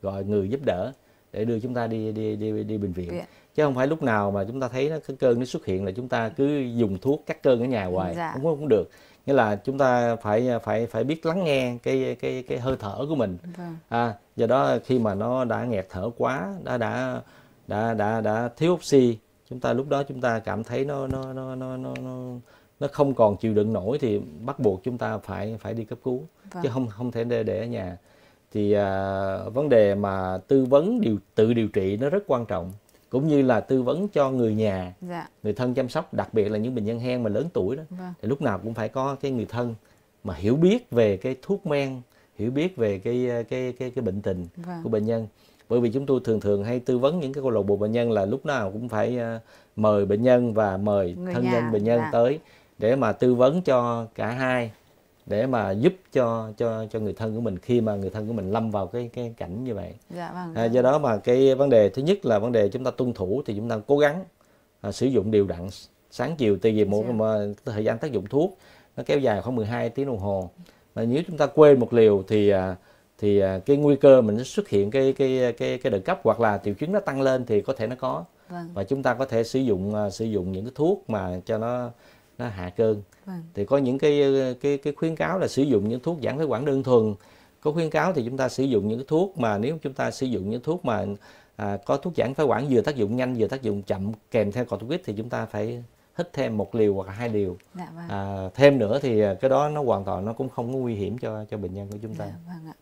gọi người giúp đỡ để đưa chúng ta đi đi đi đi, đi bệnh viện. Viện. Dạ chứ không phải lúc nào mà chúng ta thấy nó cái cơn nó xuất hiện là chúng ta cứ dùng thuốc cắt cơn ở nhà hoài dạ. không cũng được nghĩa là chúng ta phải phải phải biết lắng nghe cái cái cái hơi thở của mình vâng. à do đó khi mà nó đã nghẹt thở quá đã đã đã đã đã thiếu oxy chúng ta lúc đó chúng ta cảm thấy nó nó nó nó nó, nó nó không còn chịu đựng nổi thì bắt buộc chúng ta phải phải đi cấp cứu vâng. chứ không không thể để để ở nhà thì à, vấn đề mà tư vấn điều tự điều trị nó rất quan trọng cũng như là tư vấn cho người nhà dạ. người thân chăm sóc đặc biệt là những bệnh nhân hen mà lớn tuổi đó vâng. thì lúc nào cũng phải có cái người thân mà hiểu biết về cái thuốc men hiểu biết về cái cái cái cái bệnh tình vâng. của bệnh nhân bởi vì chúng tôi thường thường hay tư vấn những cái câu lạc bộ bệnh nhân là lúc nào cũng phải ờ, mời bệnh nhân và mời người thân nhà, nhân bệnh nhân dạ. tới để mà tư vấn cho cả hai để mà giúp cho cho cho người thân của mình khi mà người thân của mình lâm vào cái cái cảnh như vậy. Dạ vâng. À, dạ do vâng. đó mà cái vấn đề thứ nhất là vấn đề chúng ta tuân thủ thì chúng ta cố gắng à, sử dụng điều đặn sáng chiều tùy vì một dạ. thời gian tác dụng thuốc nó kéo dài khoảng 12 tiếng đồng hồ. Mà nếu chúng ta quên một liều thì à, thì à, cái nguy cơ mình xuất hiện cái cái cái cái đợt cấp hoặc là triệu chứng nó tăng lên thì có thể nó có. Vâng. Và chúng ta có thể sử dụng uh, sử dụng những cái thuốc mà cho nó nó hạ cơn vâng. thì có những cái cái cái khuyến cáo là sử dụng những thuốc giãn phế quản đơn thuần có khuyến cáo thì chúng ta sử dụng những cái thuốc mà nếu chúng ta sử dụng những thuốc mà à, có thuốc giãn phế quản vừa tác dụng nhanh vừa tác dụng chậm kèm theo corticoid thì chúng ta phải hít thêm một liều hoặc hai liều dạ, vâng. à, thêm nữa thì cái đó nó hoàn toàn nó cũng không có nguy hiểm cho cho bệnh nhân của chúng ta dạ, vâng ạ.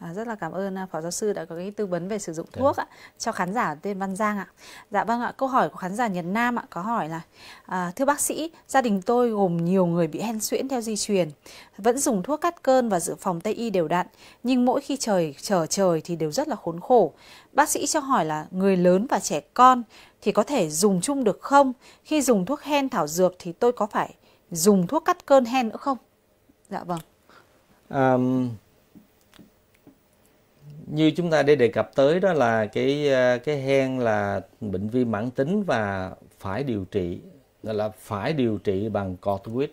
À, rất là cảm ơn à, phó giáo sư đã có cái tư vấn về sử dụng dạ. thuốc ạ, cho khán giả tên Văn Giang ạ. Dạ vâng ạ, câu hỏi của khán giả Nhật Nam ạ có hỏi là à, thưa bác sĩ, gia đình tôi gồm nhiều người bị hen suyễn theo di truyền, vẫn dùng thuốc cắt cơn và dự phòng tây y đều đặn, nhưng mỗi khi trời trở trời thì đều rất là khốn khổ. Bác sĩ cho hỏi là người lớn và trẻ con thì có thể dùng chung được không? Khi dùng thuốc hen thảo dược thì tôi có phải dùng thuốc cắt cơn hen nữa không? Dạ vâng. Um như chúng ta đã đề cập tới đó là cái ờ, cái hen là bệnh viêm mãn tính và phải điều trị là phải điều trị bằng corticoid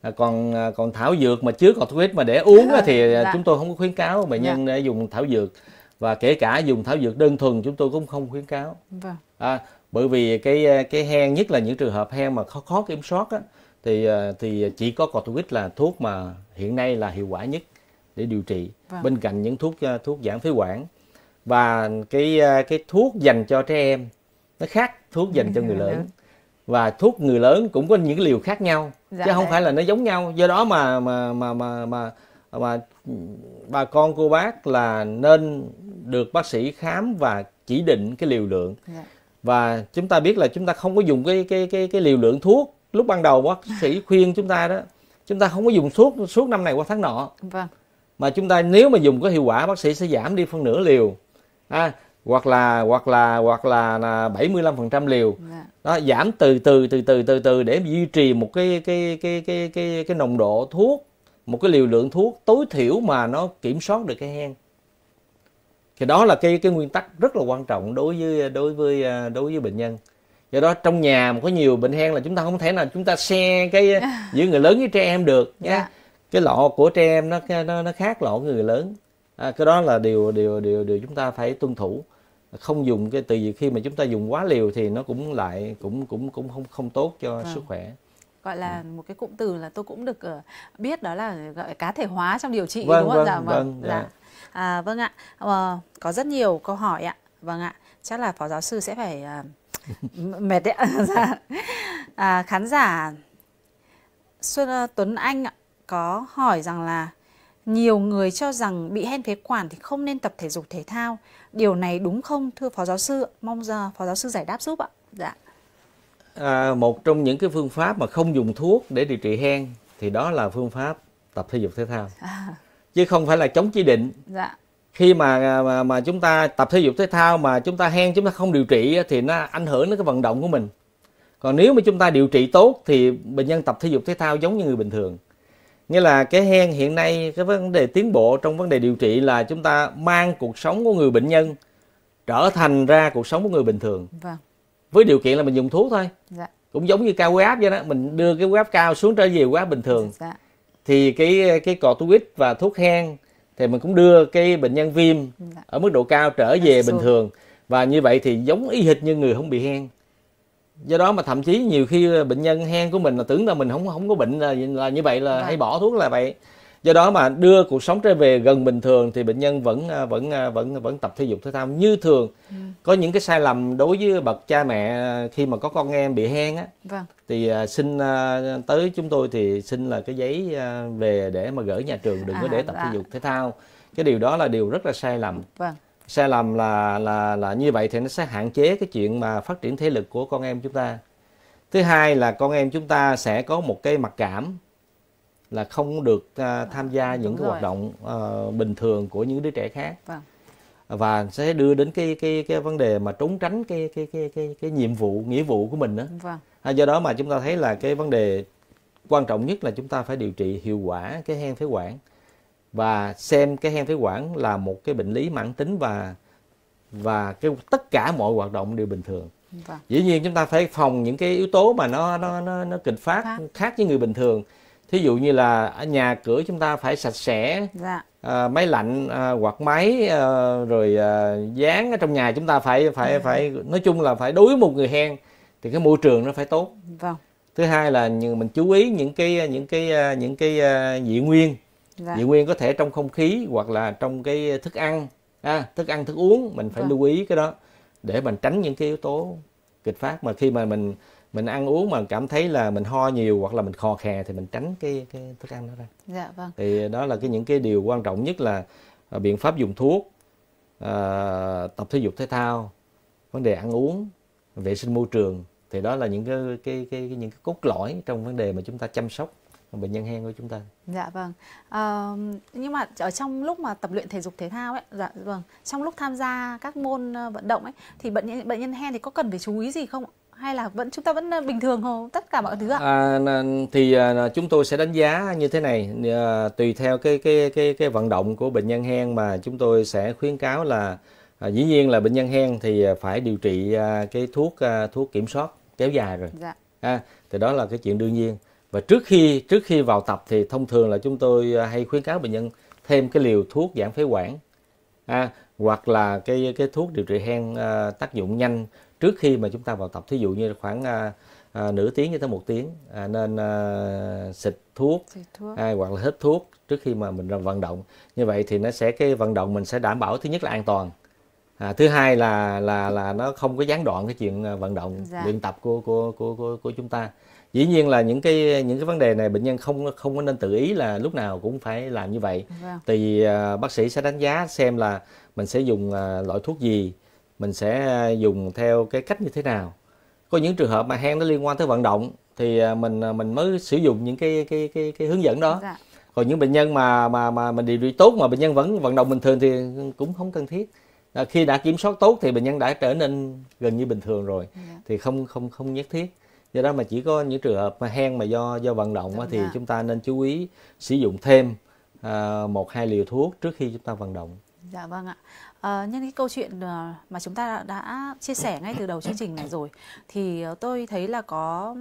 à, còn ờ, còn thảo dược mà chứa corticoid mà để uống thì dạ, dạ. chúng tôi không có khuyến cáo bệnh nhân dạ. dùng thảo dược và kể cả dùng thảo dược đơn thuần chúng tôi cũng không khuyến cáo vâng. à, bởi vì cái ờ, cái hen nhất là những trường hợp hen mà khó khó kiểm soát á, thì thì chỉ có corticoid là thuốc mà hiện nay là hiệu quả nhất để điều trị vâng. bên cạnh những thuốc ờ, thuốc giãn phế quản và cái ờ, cái thuốc dành cho trẻ em nó khác thuốc dành cho dạ, người dạ, lớn vâng. và thuốc người lớn cũng có những liều khác nhau dạ chứ không dạ. phải là nó giống nhau do đó mà mà mà mà mà mà bà con cô bác là nên được bác sĩ khám và chỉ định cái liều lượng dạ. và chúng ta biết là chúng ta không có dùng cái cái cái cái liều lượng thuốc lúc ban đầu bác sĩ khuyên chúng ta đó chúng ta không có dùng suốt suốt năm này qua tháng nọ vâng mà chúng ta nếu mà dùng có hiệu quả bác sĩ sẽ giảm đi phân nửa liều à, hoặc là hoặc là hoặc là là 75% liều dạ. đó giảm từ từ từ từ từ từ để duy trì một cái cái cái cái cái cái nồng độ thuốc một cái liều lượng thuốc tối thiểu mà nó kiểm soát được cái hen thì đó là cái cái nguyên tắc rất là quan trọng đối với đối với à, đối với bệnh nhân do đó trong nhà mà có nhiều bệnh hen là chúng ta không thể nào chúng ta xe cái giữa người lớn với trẻ em được nha yeah. Dạ cái lọ của trẻ em nó nó, nó khác lọ người lớn à, cái đó là điều điều điều điều chúng ta phải tuân thủ không dùng cái từ vì khi mà chúng ta dùng quá liều thì nó cũng lại cũng cũng cũng không không tốt cho à. sức khỏe gọi là ừ. một cái cụm từ là tôi cũng được ờ, biết đó là gọi cá thể hóa trong điều trị vâng, đúng không vâng, dạ vâng, vâng dạ. dạ. à, vâng ạ à, có rất nhiều câu hỏi ạ vâng ạ chắc là phó giáo sư sẽ phải à, mệt đấy dạ. à, khán giả Xuân Tuấn Anh ạ có hỏi rằng là nhiều người cho rằng bị hen phế quản thì không nên tập thể dục thể thao. Điều này đúng không thưa phó giáo sư? Mong giờ phó giáo sư giải đáp giúp ạ. Dạ. À, một trong những cái phương pháp mà không dùng thuốc để điều trị hen thì đó là phương pháp tập thể dục thể thao. À. Chứ không phải là chống chỉ định. Dạ. Khi mà, mà mà chúng ta tập thể dục thể thao mà chúng ta hen chúng ta không điều trị thì nó ảnh hưởng đến cái vận động của mình. Còn nếu mà chúng ta điều trị tốt thì bệnh nhân tập thể dục thể thao giống như người bình thường nghĩa là cái hen hiện nay cái vấn đề tiến bộ trong vấn đề điều trị là chúng ta mang cuộc sống của người bệnh nhân trở thành ra cuộc sống của người bình thường vâng. với điều kiện là mình dùng thuốc thôi dạ. cũng giống như cao huyết áp vậy đó mình đưa cái huyết áp cao xuống trở về huyết áp bình thường dạ. thì cái cái corticoid và thuốc hen thì mình cũng đưa cái bệnh nhân viêm dạ. ở mức độ cao trở về bình thường và như vậy thì giống y hệt như người không bị hen do đó mà thậm chí nhiều khi ờ, bệnh nhân hen của mình là tưởng là mình không không có bệnh là, là như vậy là hay vâng. bỏ thuốc là vậy do đó mà đưa cuộc sống trở về gần bình thường thì bệnh nhân vẫn ờ, vẫn ờ, vẫn vẫn tập thể dục thể thao như thường ừ. có những cái sai lầm đối với bậc cha mẹ khi mà có con em bị hen á vâng. thì xin tới chúng tôi thì xin là cái giấy về để mà gửi nhà trường đừng à, có để tập vâng. thể dạ. dục thể thao cái điều đó là điều rất là sai lầm vâng sai lầm là là là như vậy thì nó sẽ hạn chế cái chuyện mà phát triển thể lực của con em chúng ta thứ hai là con em chúng ta sẽ có một cái mặc cảm là không được uh, tham gia những cái rồi. hoạt động uh, bình thường của những đứa trẻ khác vâng. và sẽ đưa đến cái cái cái vấn đề mà trốn tránh cái cái cái cái cái nhiệm vụ nghĩa vụ của mình đó vâng. À, do đó mà chúng ta thấy là cái vấn đề quan trọng nhất là chúng ta phải điều trị hiệu quả cái hen phế quản và xem cái hen phế quản là một cái bệnh lý mãn tính và và cái tất cả mọi hoạt động đều bình thường vâng. dĩ nhiên chúng ta phải phòng những cái yếu tố mà nó nó nó, nó kịch phát khác. Vâng. khác với người bình thường thí dụ như là ở nhà cửa chúng ta phải sạch sẽ dạ. à, máy lạnh à, quạt máy à, rồi à, dán ở trong nhà chúng ta phải phải ừ. phải nói chung là phải đối với một người hen thì cái môi trường nó phải tốt vâng. thứ hai là mình chú ý những cái những cái à, những cái, à, những cái dị nguyên dạ. dị nguyên có thể trong không khí hoặc là trong cái thức ăn à, thức ăn thức uống mình phải dạ. lưu ý cái đó để mình tránh những cái yếu tố kịch phát mà khi mà mình mình ăn uống mà cảm thấy là mình ho nhiều hoặc là mình khò khè thì mình tránh cái cái thức ăn đó ra. Dạ vâng. Thì đó là cái những cái điều quan trọng nhất là à, biện pháp dùng thuốc, à, tập thể dục thể thao, vấn đề ăn uống, vệ sinh môi trường thì đó là những cái cái cái, cái những cái cốt lõi trong vấn đề mà chúng ta chăm sóc bệnh nhân hen của chúng ta. Dạ vâng. À, nhưng mà ở trong lúc mà tập luyện thể dục thể thao ấy, dạ vâng, trong lúc tham gia các môn ờ, vận động ấy thì bệnh nhân bệnh nhân hen thì có cần phải chú ý gì không? Hay là vẫn chúng ta vẫn ờ, bình thường không? Tất cả mọi thứ ạ? À, thì ờ, chúng tôi sẽ đánh giá như thế này, tùy theo cái cái cái cái vận động của bệnh nhân hen mà chúng tôi sẽ khuyến cáo là à, dĩ nhiên là bệnh nhân hen thì phải điều trị à, cái thuốc à, thuốc kiểm soát kéo dài rồi. Dạ. À, thì đó là cái chuyện đương nhiên và trước khi trước khi vào tập thì thông thường là chúng tôi à, hay khuyến cáo bệnh nhân thêm cái liều thuốc giãn phế quản à, hoặc là cái cái thuốc điều trị hen à, tác dụng nhanh trước khi mà chúng ta vào tập thí dụ như khoảng à, à, nửa tiếng cho tới một tiếng à, nên à, xịt thuốc, xịt thuốc. À, hoặc là hết thuốc trước khi mà mình vận động như vậy thì nó sẽ cái vận động mình sẽ đảm bảo thứ nhất là an toàn à, thứ hai là là là nó không có gián đoạn cái chuyện à, vận động dạ. luyện tập của của của của của chúng ta dĩ nhiên là những cái những cái vấn đề này bệnh nhân không không có nên tự ý là lúc nào cũng phải làm như vậy vâng. tại uh, à, bác sĩ sẽ đánh giá xem là mình sẽ dùng uh, loại thuốc gì mình sẽ dùng theo cái cách như thế nào có những trường hợp mà hen nó liên quan tới vận động thì uh, mình uh, mình mới sử dụng những cái cái cái, cái hướng dẫn đó dạ. còn những bệnh nhân mà mà mà mình điều trị tốt mà bệnh nhân vẫn vận động bình thường thì cũng không cần thiết khi đã kiểm soát tốt thì bệnh nhân đã trở nên gần như bình thường rồi dạ. thì không không không nhất thiết do đó mà chỉ có những trường hợp mà hen mà do do vận động Đúng thì à. chúng ta nên chú ý sử dụng thêm à, một hai liều thuốc trước khi chúng ta vận động Dạ vâng ạ. À, nhân cái câu chuyện ờ, mà chúng ta đã chia sẻ ngay từ đầu chương trình này rồi thì ờ, tôi thấy là có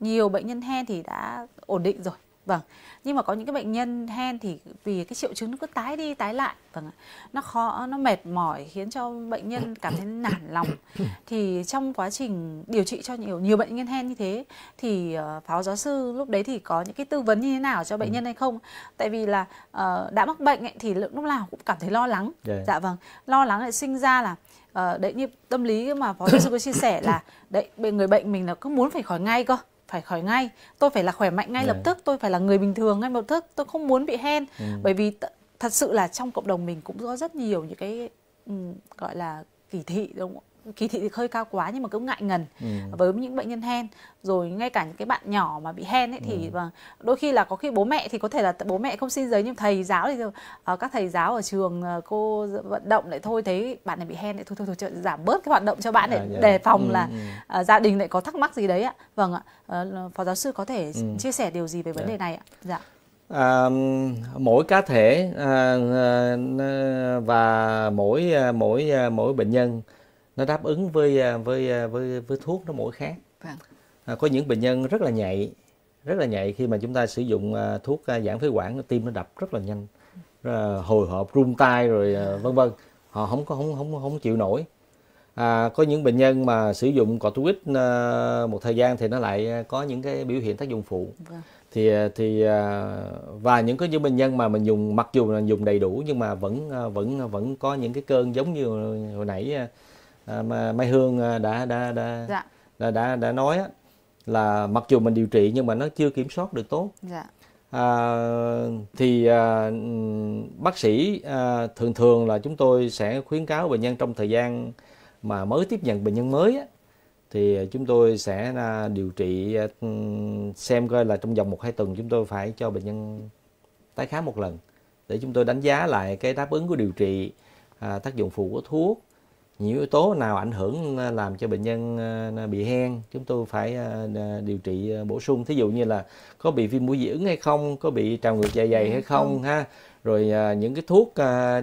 nhiều bệnh nhân hen thì đã ổn định rồi Vâng, nhưng mà có những cái bệnh nhân hen thì vì cái triệu chứng nó cứ tái đi tái lại, vâng ạ. Nó khó, nó mệt mỏi khiến cho bệnh nhân cảm thấy nản lòng. Thì trong quá trình điều trị cho nhiều nhiều bệnh nhân hen như thế thì ờ, pháo giáo sư lúc đấy thì có những cái tư vấn như thế nào cho bệnh ừ. nhân hay không? Tại vì là uh, đã mắc bệnh ấy, thì lúc nào cũng cảm thấy lo lắng. Yeah. Dạ. dạ vâng, lo lắng lại sinh ra là uh, đấy như tâm lý mà phó giáo sư có chia sẻ là đấy người bệnh mình là cứ muốn phải khỏi ngay cơ phải khỏi ngay tôi phải là khỏe mạnh ngay Đấy. lập dạ. tức tôi phải là người bình thường ngay lập tức tôi không muốn bị hen ừ. bởi vì thật sự là trong cộng đồng mình cũng có rất nhiều những cái um, gọi là kỳ thị đúng không ạ kỳ thị thì hơi cao quá nhưng mà cũng ngại ngần ừ. với những bệnh nhân hen rồi ngay cả những cái bạn nhỏ mà bị hen ấy thì ừ. Vâng, đôi khi là có khi bố mẹ thì có thể là bố mẹ không xin giấy nhưng thầy giáo thì uh, các thầy giáo ở trường uh, cô vận động lại thôi thấy bạn này bị hen lại thôi thôi thôi, thôi giảm bớt cái hoạt động cho bạn để à, yeah. Dạ. đề phòng ừ, là Uh, gia đình lại có thắc mắc gì đấy ạ vâng ạ uh, phó giáo sư có thể ừ. chia sẻ điều gì về vấn yeah. Dạ. đề này ạ dạ à, mỗi cá thể à, và mỗi mỗi mỗi bệnh nhân nó đáp ứng với à, với à, với, với thuốc nó mỗi khác vâng. à, có những bệnh nhân rất là nhạy rất là nhạy khi mà chúng ta sử dụng à, thuốc giãn phế quản tim nó đập rất là nhanh rất là hồi hộp run tay rồi dạ. vân vân họ không có không không không chịu nổi à, có những bệnh nhân mà sử dụng corticoid một thời gian thì nó lại có những cái biểu hiện tác dụng phụ vâng. thì thì và những có những bệnh nhân mà mình dùng mặc dù là dùng đầy đủ nhưng mà vẫn vẫn vẫn có những cái cơn giống như hồi nãy À, mà Mai Hương đã à, đã đã đã, dạ. đã, đã, đã nói là mặc dù mình điều trị nhưng mà nó chưa kiểm soát được tốt. Dạ. À, thì à, bác sĩ à, thường thường là chúng tôi sẽ khuyến cáo bệnh nhân trong thời gian mà mới tiếp nhận bệnh nhân mới á, thì chúng tôi sẽ à, điều trị à, xem coi là trong vòng một hai tuần chúng tôi phải cho bệnh nhân tái khám một lần để chúng tôi đánh giá lại cái đáp ứng của điều trị à, tác dụng phụ của thuốc nhiều yếu tố nào ảnh hưởng ờ, làm cho bệnh nhân ờ, bị hen chúng tôi phải ờ, điều trị bổ sung thí dụ như là có bị viêm mũi dị ứng hay không có bị trào ngược dạ dày ừ, hay không ha rồi những cái thuốc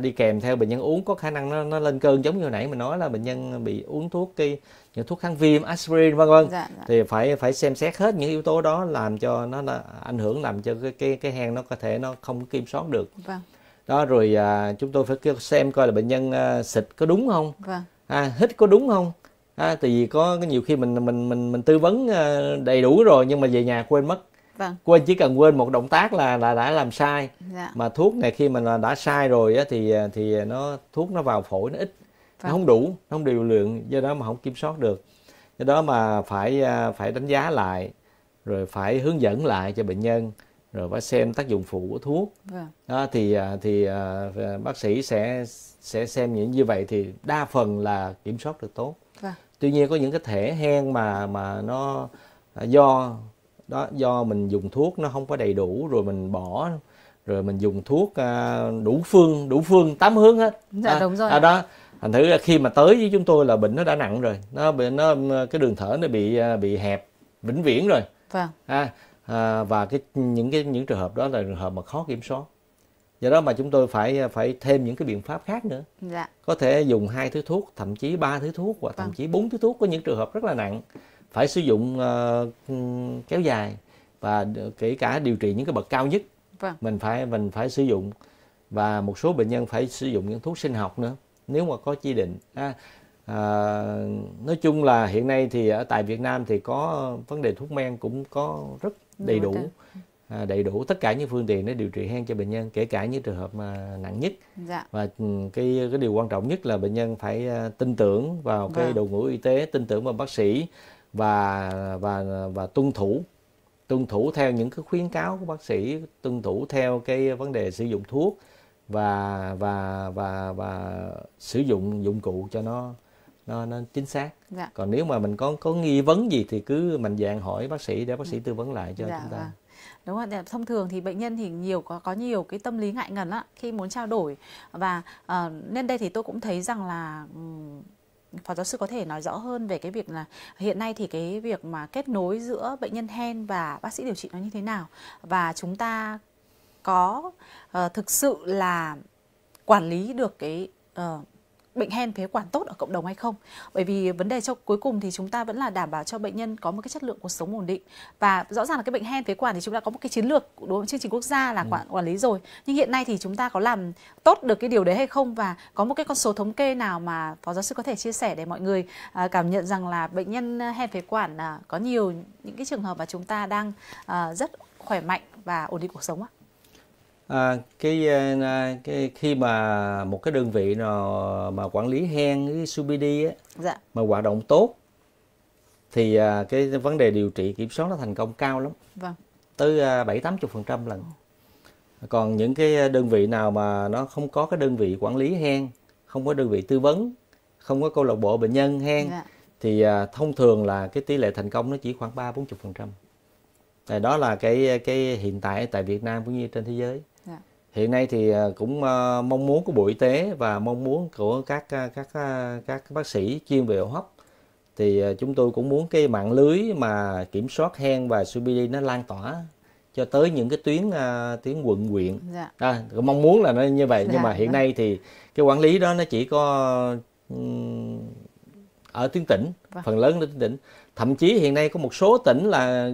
đi kèm theo bệnh nhân uống có khả năng nó, nó lên cơn giống như nãy mình nói là bệnh nhân bị uống thuốc cái những thuốc kháng viêm aspirin vân vân dạ, dạ. thì phải phải xem xét hết những yếu tố đó làm cho nó, nó ảnh hưởng làm cho cái cái cái hen nó có thể nó không kiểm soát được vâng đó rồi à, chúng tôi phải xem coi là bệnh nhân à, xịt có đúng không vâng. à, hít có đúng không à, tại vì có nhiều khi mình mình mình mình tư vấn à, đầy đủ rồi nhưng mà về nhà quên mất vâng. quên chỉ cần quên một động tác là là đã làm sai dạ. mà thuốc này khi mình đã sai rồi á, thì à, thì nó thuốc nó vào phổi nó ít vâng. nó không đủ nó không điều lượng do đó mà không kiểm soát được do đó mà phải à, phải đánh giá lại rồi phải hướng dẫn lại cho bệnh nhân rồi phải xem tác dụng phụ của thuốc vâng. đó, thì à, thì uh, bác sĩ sẽ sẽ xem những như vậy thì đa phần là kiểm soát được tốt vâng. tuy nhiên có những cái thể hen mà mà nó do đó do mình dùng thuốc nó không có đầy đủ rồi mình bỏ rồi mình dùng thuốc uh, đủ phương đủ phương tám hướng hết dạ à, đúng rồi à, đó thành thử khi mà tới với chúng tôi là bệnh nó đã nặng rồi nó bị nó cái đường thở nó bị bị hẹp vĩnh viễn rồi vâng à à, và cái những cái những trường hợp đó là trường hợp mà khó kiểm soát do đó mà chúng tôi phải phải thêm những cái biện pháp khác nữa dạ. có thể dùng hai thứ thuốc thậm chí ba thứ thuốc hoặc thậm vâng. chí bốn thứ thuốc có những trường hợp rất là nặng phải sử dụng uh, kéo dài và kể cả điều trị những cái bậc cao nhất vâng. mình phải mình phải sử dụng và một số bệnh nhân phải sử dụng những thuốc sinh học nữa nếu mà có chỉ định à, à, nói chung là hiện nay thì ở tại Việt Nam thì có vấn đề thuốc men cũng có rất đầy đủ à, đầy đủ tất cả những phương tiện để điều trị hen cho bệnh nhân kể cả những trường hợp mà nặng nhất dạ. và ừ, cái cái điều quan trọng nhất là bệnh nhân phải à, tin tưởng vào cái vâng. đội ngũ y tế tin tưởng vào bác sĩ và và và tuân thủ tuân thủ theo những cái khuyến cáo của bác sĩ tuân thủ theo cái vấn đề sử dụng thuốc và và và và sử dụng dụng cụ cho nó nó nó chính xác dạ. còn nếu mà mình có có nghi vấn gì thì cứ mạnh dạn hỏi bác sĩ để bác sĩ dạ. tư vấn lại cho dạ, chúng ta vâng đúng không dạ, thông thường thì bệnh nhân thì nhiều có có nhiều cái tâm lý ngại ngần á khi muốn trao đổi và uh, ờ, nên đây thì tôi cũng thấy rằng là um, phó giáo sư có thể nói rõ hơn về cái việc là hiện nay thì cái việc mà kết nối giữa bệnh nhân hen và bác sĩ điều trị nó như thế nào và chúng ta có uh, thực sự là quản lý được cái uh, bệnh hen phế quản tốt ở cộng đồng hay không bởi vì vấn đề cho cuối cùng thì chúng ta vẫn là đảm bảo cho bệnh nhân có một cái chất lượng cuộc sống ổn định và rõ ràng là cái bệnh hen phế quản thì chúng ta có một cái chiến lược đối với chương trình quốc gia là ừ. quản quản lý rồi nhưng hiện nay thì chúng ta có làm tốt được cái điều đấy hay không và có một cái con số thống kê nào mà phó giáo sư có thể chia sẻ để mọi người à, cảm nhận rằng là bệnh nhân hen phế quản à, có nhiều những cái trường hợp mà chúng ta đang à, rất khỏe mạnh và ổn định cuộc sống ạ? à, cái, à, cái khi mà một cái đơn vị nào mà quản lý hen với CBD á, dạ. mà hoạt động tốt thì à, cái vấn đề điều trị kiểm soát nó thành công cao lắm vâng. tới à, bảy tám chục phần trăm lần còn những cái đơn vị nào mà nó không có cái đơn vị quản lý hen không có đơn vị tư vấn không có câu lạc bộ bệnh nhân hen dạ. thì thông thường là cái tỷ lệ thành công nó chỉ khoảng ba bốn chục phần trăm đó là cái cái hiện tại tại Việt Nam cũng như trên thế giới hiện nay thì à, cũng à, mong muốn của bộ y tế và mong muốn của các à, các các bác sĩ chuyên về hô hấp thì chúng tôi cũng muốn cái mạng lưới mà kiểm soát hen và CBD nó lan tỏa cho tới những cái tuyến tuyến quận huyện dạ. à, mong muốn là nó như vậy dạ, nhưng mà hiện đúng. Vâng. nay thì cái quản lý đó nó chỉ có ở tuyến tỉnh vâng. phần lớn là tuyến tỉnh thậm chí hiện nay có một số tỉnh là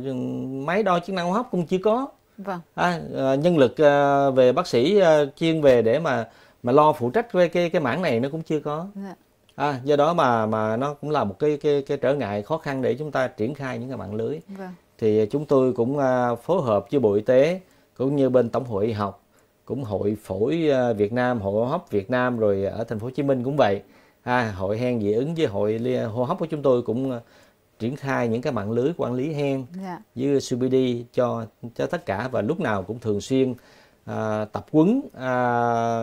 máy đo chức năng hô hấp cũng chưa có vâng. à, ờ, nhân lực ờ, về bác sĩ ờ, chuyên về để mà mà lo phụ trách về cái cái mảng này nó cũng chưa có dạ. à, do đó mà mà nó cũng là một cái cái cái trở ngại khó khăn để chúng ta triển khai những cái mạng lưới vâng. thì chúng tôi cũng phối hợp với bộ y tế cũng như bên tổng hội y học cũng hội phổi Việt Nam hội hô hấp Việt Nam rồi ở thành phố Hồ Chí Minh cũng vậy à, hội hen dị ứng với hội hô hấp của chúng tôi cũng triển khai những cái mạng lưới quản lý hen yeah. Dạ. với CBD cho cho tất cả và lúc nào cũng thường xuyên à, tập quấn à,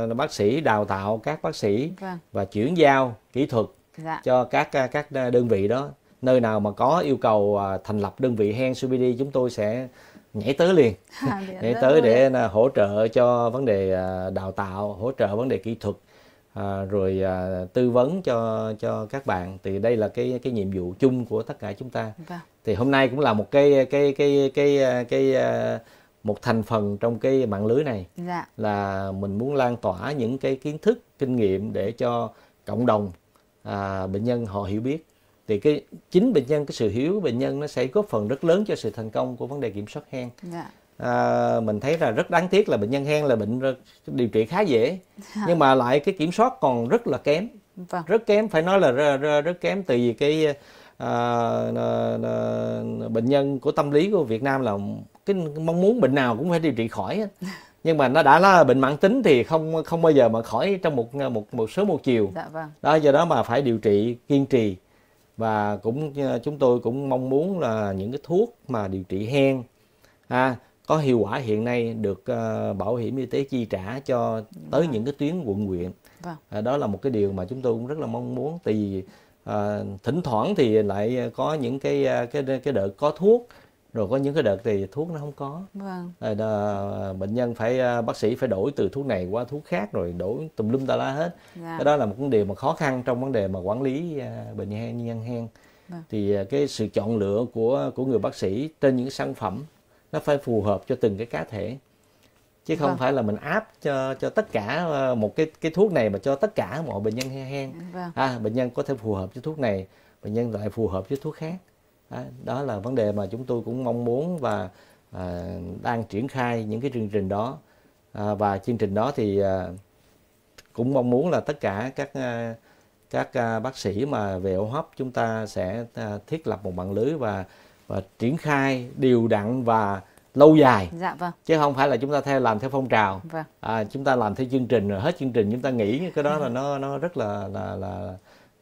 bác sĩ đào tạo các bác sĩ vâng. và chuyển giao kỹ thuật dạ. cho các à, các đơn vị đó nơi nào mà có yêu cầu à, thành lập đơn vị hen CBD chúng tôi sẽ nhảy tới liền dạ, nhảy tới để hỗ trợ cho vấn đề à, đào tạo hỗ trợ vấn đề kỹ thuật à, rồi à, tư vấn cho cho các bạn thì đây là cái cái nhiệm vụ chung của tất cả chúng ta vâng. thì hôm nay cũng là một cái cái cái cái à, cái, cái à, một thành phần trong cái mạng lưới này dạ. là mình muốn lan tỏa những cái kiến thức kinh nghiệm để cho cộng đồng à, bệnh nhân họ hiểu biết thì cái chính bệnh nhân cái sự hiểu của bệnh nhân nó sẽ góp phần rất lớn cho sự thành công của vấn đề kiểm soát hen dạ à, mình thấy là rất đáng tiếc là bệnh nhân hen là bệnh điều trị khá dễ nhưng mà lại cái kiểm soát còn rất là kém vâng. rất kém phải nói là rất, kém từ vì cái à, à, à, bệnh nhân của tâm lý của Việt Nam là cái mong muốn bệnh nào cũng phải điều trị khỏi nhưng mà nó đã là bệnh mãn tính thì không không bao giờ mà khỏi trong một một một số một chiều dạ, vâng. đó do đó mà phải điều trị kiên trì và cũng à, chúng tôi cũng mong muốn là những cái thuốc mà điều trị hen ha à, có hiệu quả hiện nay được ờ, bảo hiểm y tế chi trả cho tới vâng. những cái tuyến quận huyện vâng. Ờ, đó là một cái điều mà chúng tôi cũng rất là mong muốn tại vì à, thỉnh thoảng thì lại có những cái cái cái đợt có thuốc rồi có những cái đợt thì thuốc nó không có vâng. à, đó, bệnh nhân phải bác sĩ phải đổi từ thuốc này qua thuốc khác rồi đổi tùm lum tà la hết dạ. cái đó là một cái điều mà khó khăn trong vấn đề mà quản lý bệnh hen nhân hen vâng. thì cái sự chọn lựa của của người bác sĩ trên những sản phẩm nó phải phù hợp cho từng cái cá thể chứ không vâng. phải là mình áp cho cho tất cả ờ, một cái cái thuốc này mà cho tất cả mọi bệnh nhân hen hen vâng. à, bệnh nhân có thể phù hợp với thuốc này bệnh nhân lại phù hợp với thuốc khác à, đó là vấn đề mà chúng tôi cũng mong muốn và à, đang triển khai những cái chương trình đó à, và chương trình đó thì à, cũng mong muốn là tất cả các à, các à, bác sĩ mà về hô hấp chúng ta sẽ à, thiết lập một mạng lưới và và triển khai đều đặn và lâu dài dạ, vâng. chứ không phải là chúng ta theo làm theo phong trào vâng. à, chúng ta làm theo chương trình rồi hết chương trình chúng ta nghĩ cái đó là ừ. nó nó rất là là là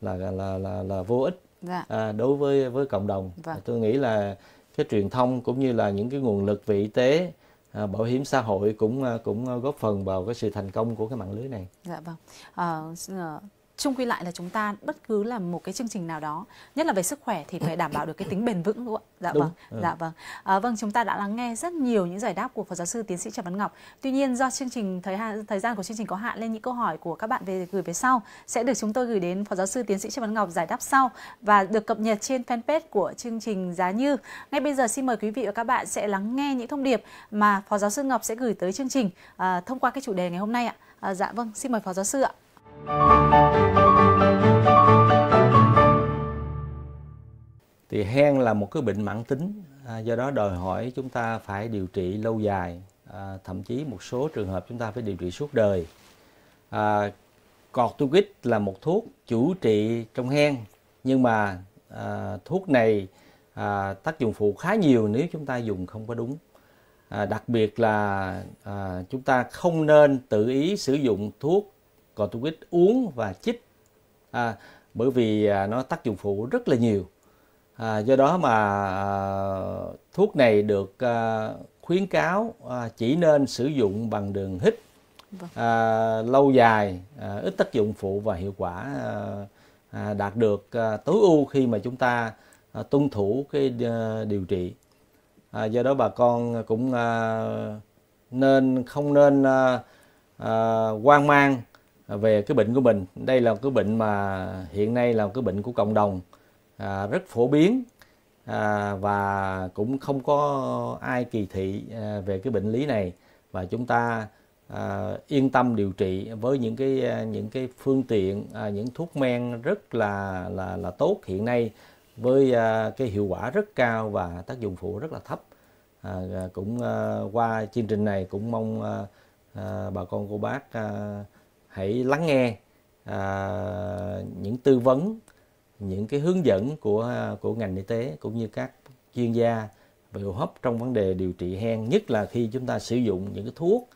là là là, là, là vô ích dạ. à, đối với với cộng đồng vâng. tôi nghĩ là cái truyền thông cũng như là những cái nguồn lực về y tế À, bảo hiểm xã hội cũng à, cũng góp phần vào cái sự thành công của cái mạng lưới này. Dạ vâng. À, chung quy lại là chúng ta bất cứ là một cái chương trình nào đó nhất là về sức khỏe thì phải đảm bảo được cái tính bền vững luôn ạ dạ đúng. vâng ừ. dạ vâng à, vâng chúng ta đã lắng nghe rất nhiều những giải đáp của phó giáo sư tiến sĩ trần văn ngọc tuy nhiên do chương trình thời hạn thời gian của chương trình có hạn nên những câu hỏi của các bạn về gửi về sau sẽ được chúng tôi gửi đến phó giáo sư tiến sĩ trần văn ngọc giải đáp sau và được cập nhật trên fanpage của chương trình giá như ngay bây giờ xin mời quý vị và các bạn sẽ lắng nghe những thông điệp mà phó giáo sư ngọc sẽ gửi tới chương trình à, thông qua cái chủ đề ngày hôm nay ạ à, dạ vâng xin mời phó giáo sư ạ thì hen là một cái bệnh mãn tính, à, do đó đòi hỏi chúng ta phải điều trị lâu dài, à, thậm chí một số trường hợp chúng ta phải điều trị suốt đời. À, corticoid là một thuốc chủ trị trong hen, nhưng mà à, thuốc này à, tác dụng phụ khá nhiều nếu chúng ta dùng không có đúng à, đặc biệt là à, chúng ta không nên tự ý sử dụng thuốc corticoid uống và chích à, bởi vì à, nó tác dụng phụ rất là nhiều à, do đó mà à, thuốc này được à, khuyến cáo à, chỉ nên sử dụng bằng đường hít vâng. à, lâu dài à, ít tác dụng phụ và hiệu quả à, à, đạt được à, tối ưu khi mà chúng ta à, tuân thủ cái à, điều trị à, do đó bà con cũng à, nên không nên à, à, hoang mang À, về cái bệnh của mình đây là cái bệnh mà hiện nay là cái bệnh của cộng đồng à, rất phổ biến à, và cũng không có ai kỳ thị à, về cái bệnh lý này và chúng ta à, yên tâm điều trị với những cái à, những cái phương tiện à, những thuốc men rất là là là tốt hiện nay với à, cái hiệu quả rất cao và tác dụng phụ rất là thấp à, à cũng à, qua chương trình này cũng mong à, à, bà con cô bác à, hãy lắng nghe à, những tư vấn những cái hướng dẫn của của ngành y tế cũng như các chuyên gia về hô hấp trong vấn đề điều trị hen nhất là khi chúng ta sử dụng những cái thuốc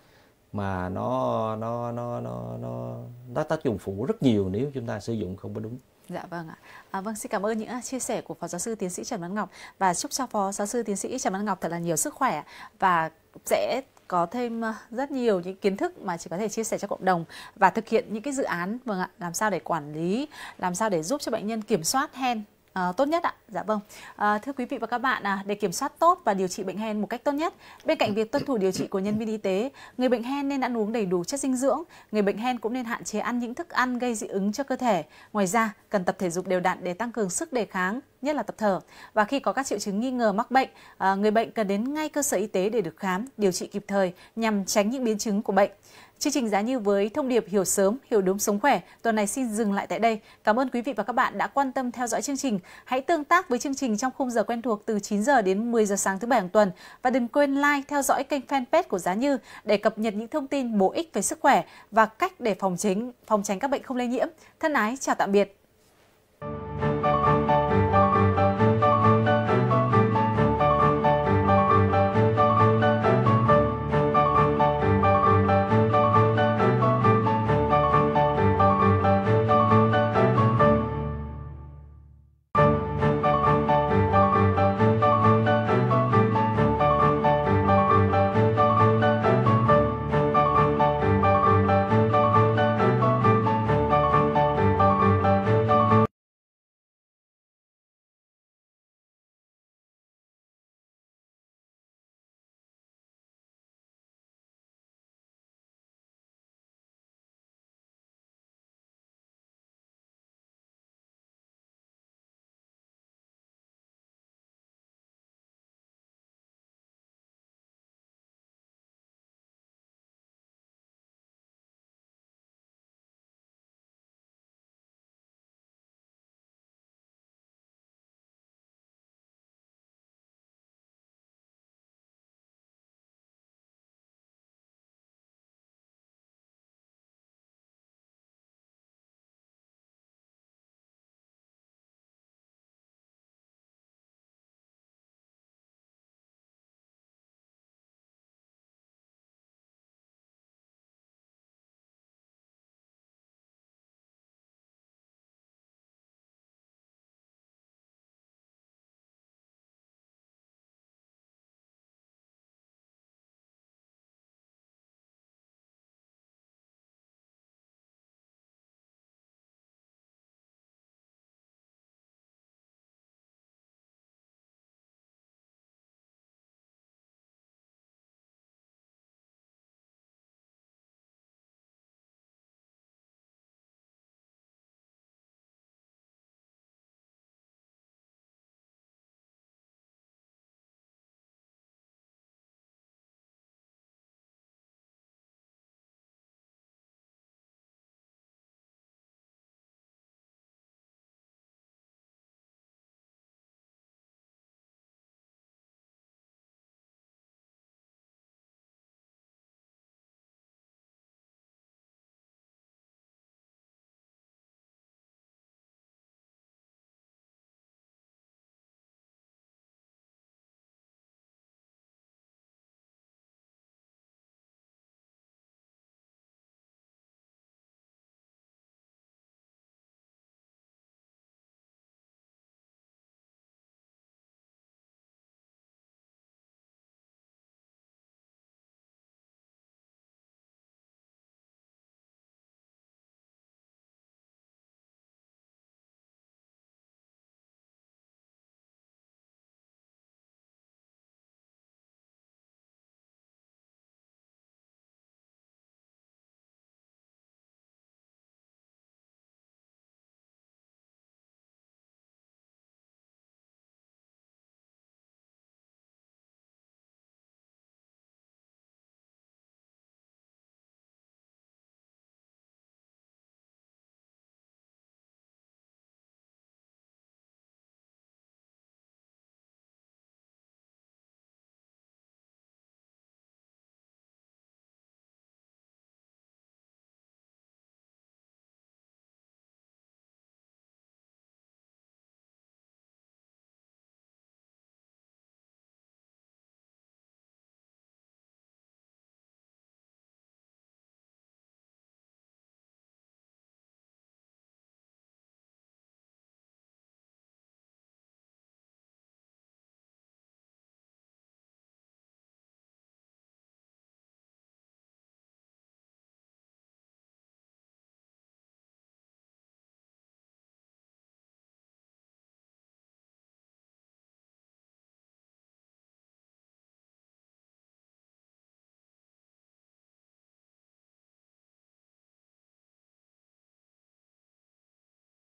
mà nó nó nó nó nó nó tác dụng phụ rất nhiều nếu chúng ta sử dụng không có đúng. Dạ vâng ạ. À, vâng xin cảm ơn những à, chia sẻ của phó giáo sư tiến sĩ Trần Văn Ngọc và chúc cho phó giáo sư tiến sĩ Trần Văn Ngọc thật là nhiều sức khỏe và sẽ có thêm ờ, rất nhiều những kiến thức mà chị có thể chia sẻ cho cộng đồng và thực hiện những cái dự án vâng ạ làm sao để quản lý làm sao để giúp cho bệnh nhân kiểm soát hen à, tốt nhất ạ. Dạ vâng. À, thưa quý vị và các bạn, à, để kiểm soát tốt và điều trị bệnh hen một cách tốt nhất, bên cạnh việc tuân thủ điều trị của nhân viên y tế, người bệnh hen nên ăn uống đầy đủ chất dinh dưỡng. Người bệnh hen cũng nên hạn chế ăn những thức ăn gây dị ứng cho cơ thể. Ngoài ra, cần tập thể dục đều đặn để tăng cường sức đề kháng, nhất là tập thở. Và khi có các triệu chứng nghi ngờ mắc bệnh, ờ, người bệnh cần đến ngay cơ sở y tế để được khám, điều trị kịp thời nhằm tránh những biến chứng của bệnh. Chương trình giá như với thông điệp hiểu sớm, hiểu đúng sống khỏe tuần này xin dừng lại tại đây. Cảm ơn quý vị và các bạn đã quan tâm theo dõi chương trình. Hãy tương tác với chương trình trong khung giờ quen thuộc từ 9 giờ đến 10 giờ sáng thứ bảy hàng tuần và đừng quên like theo dõi kênh fanpage của Giá Như để cập nhật những thông tin bổ ích về sức khỏe và cách để phòng tránh phòng tránh các bệnh không lây nhiễm. Thân ái chào tạm biệt.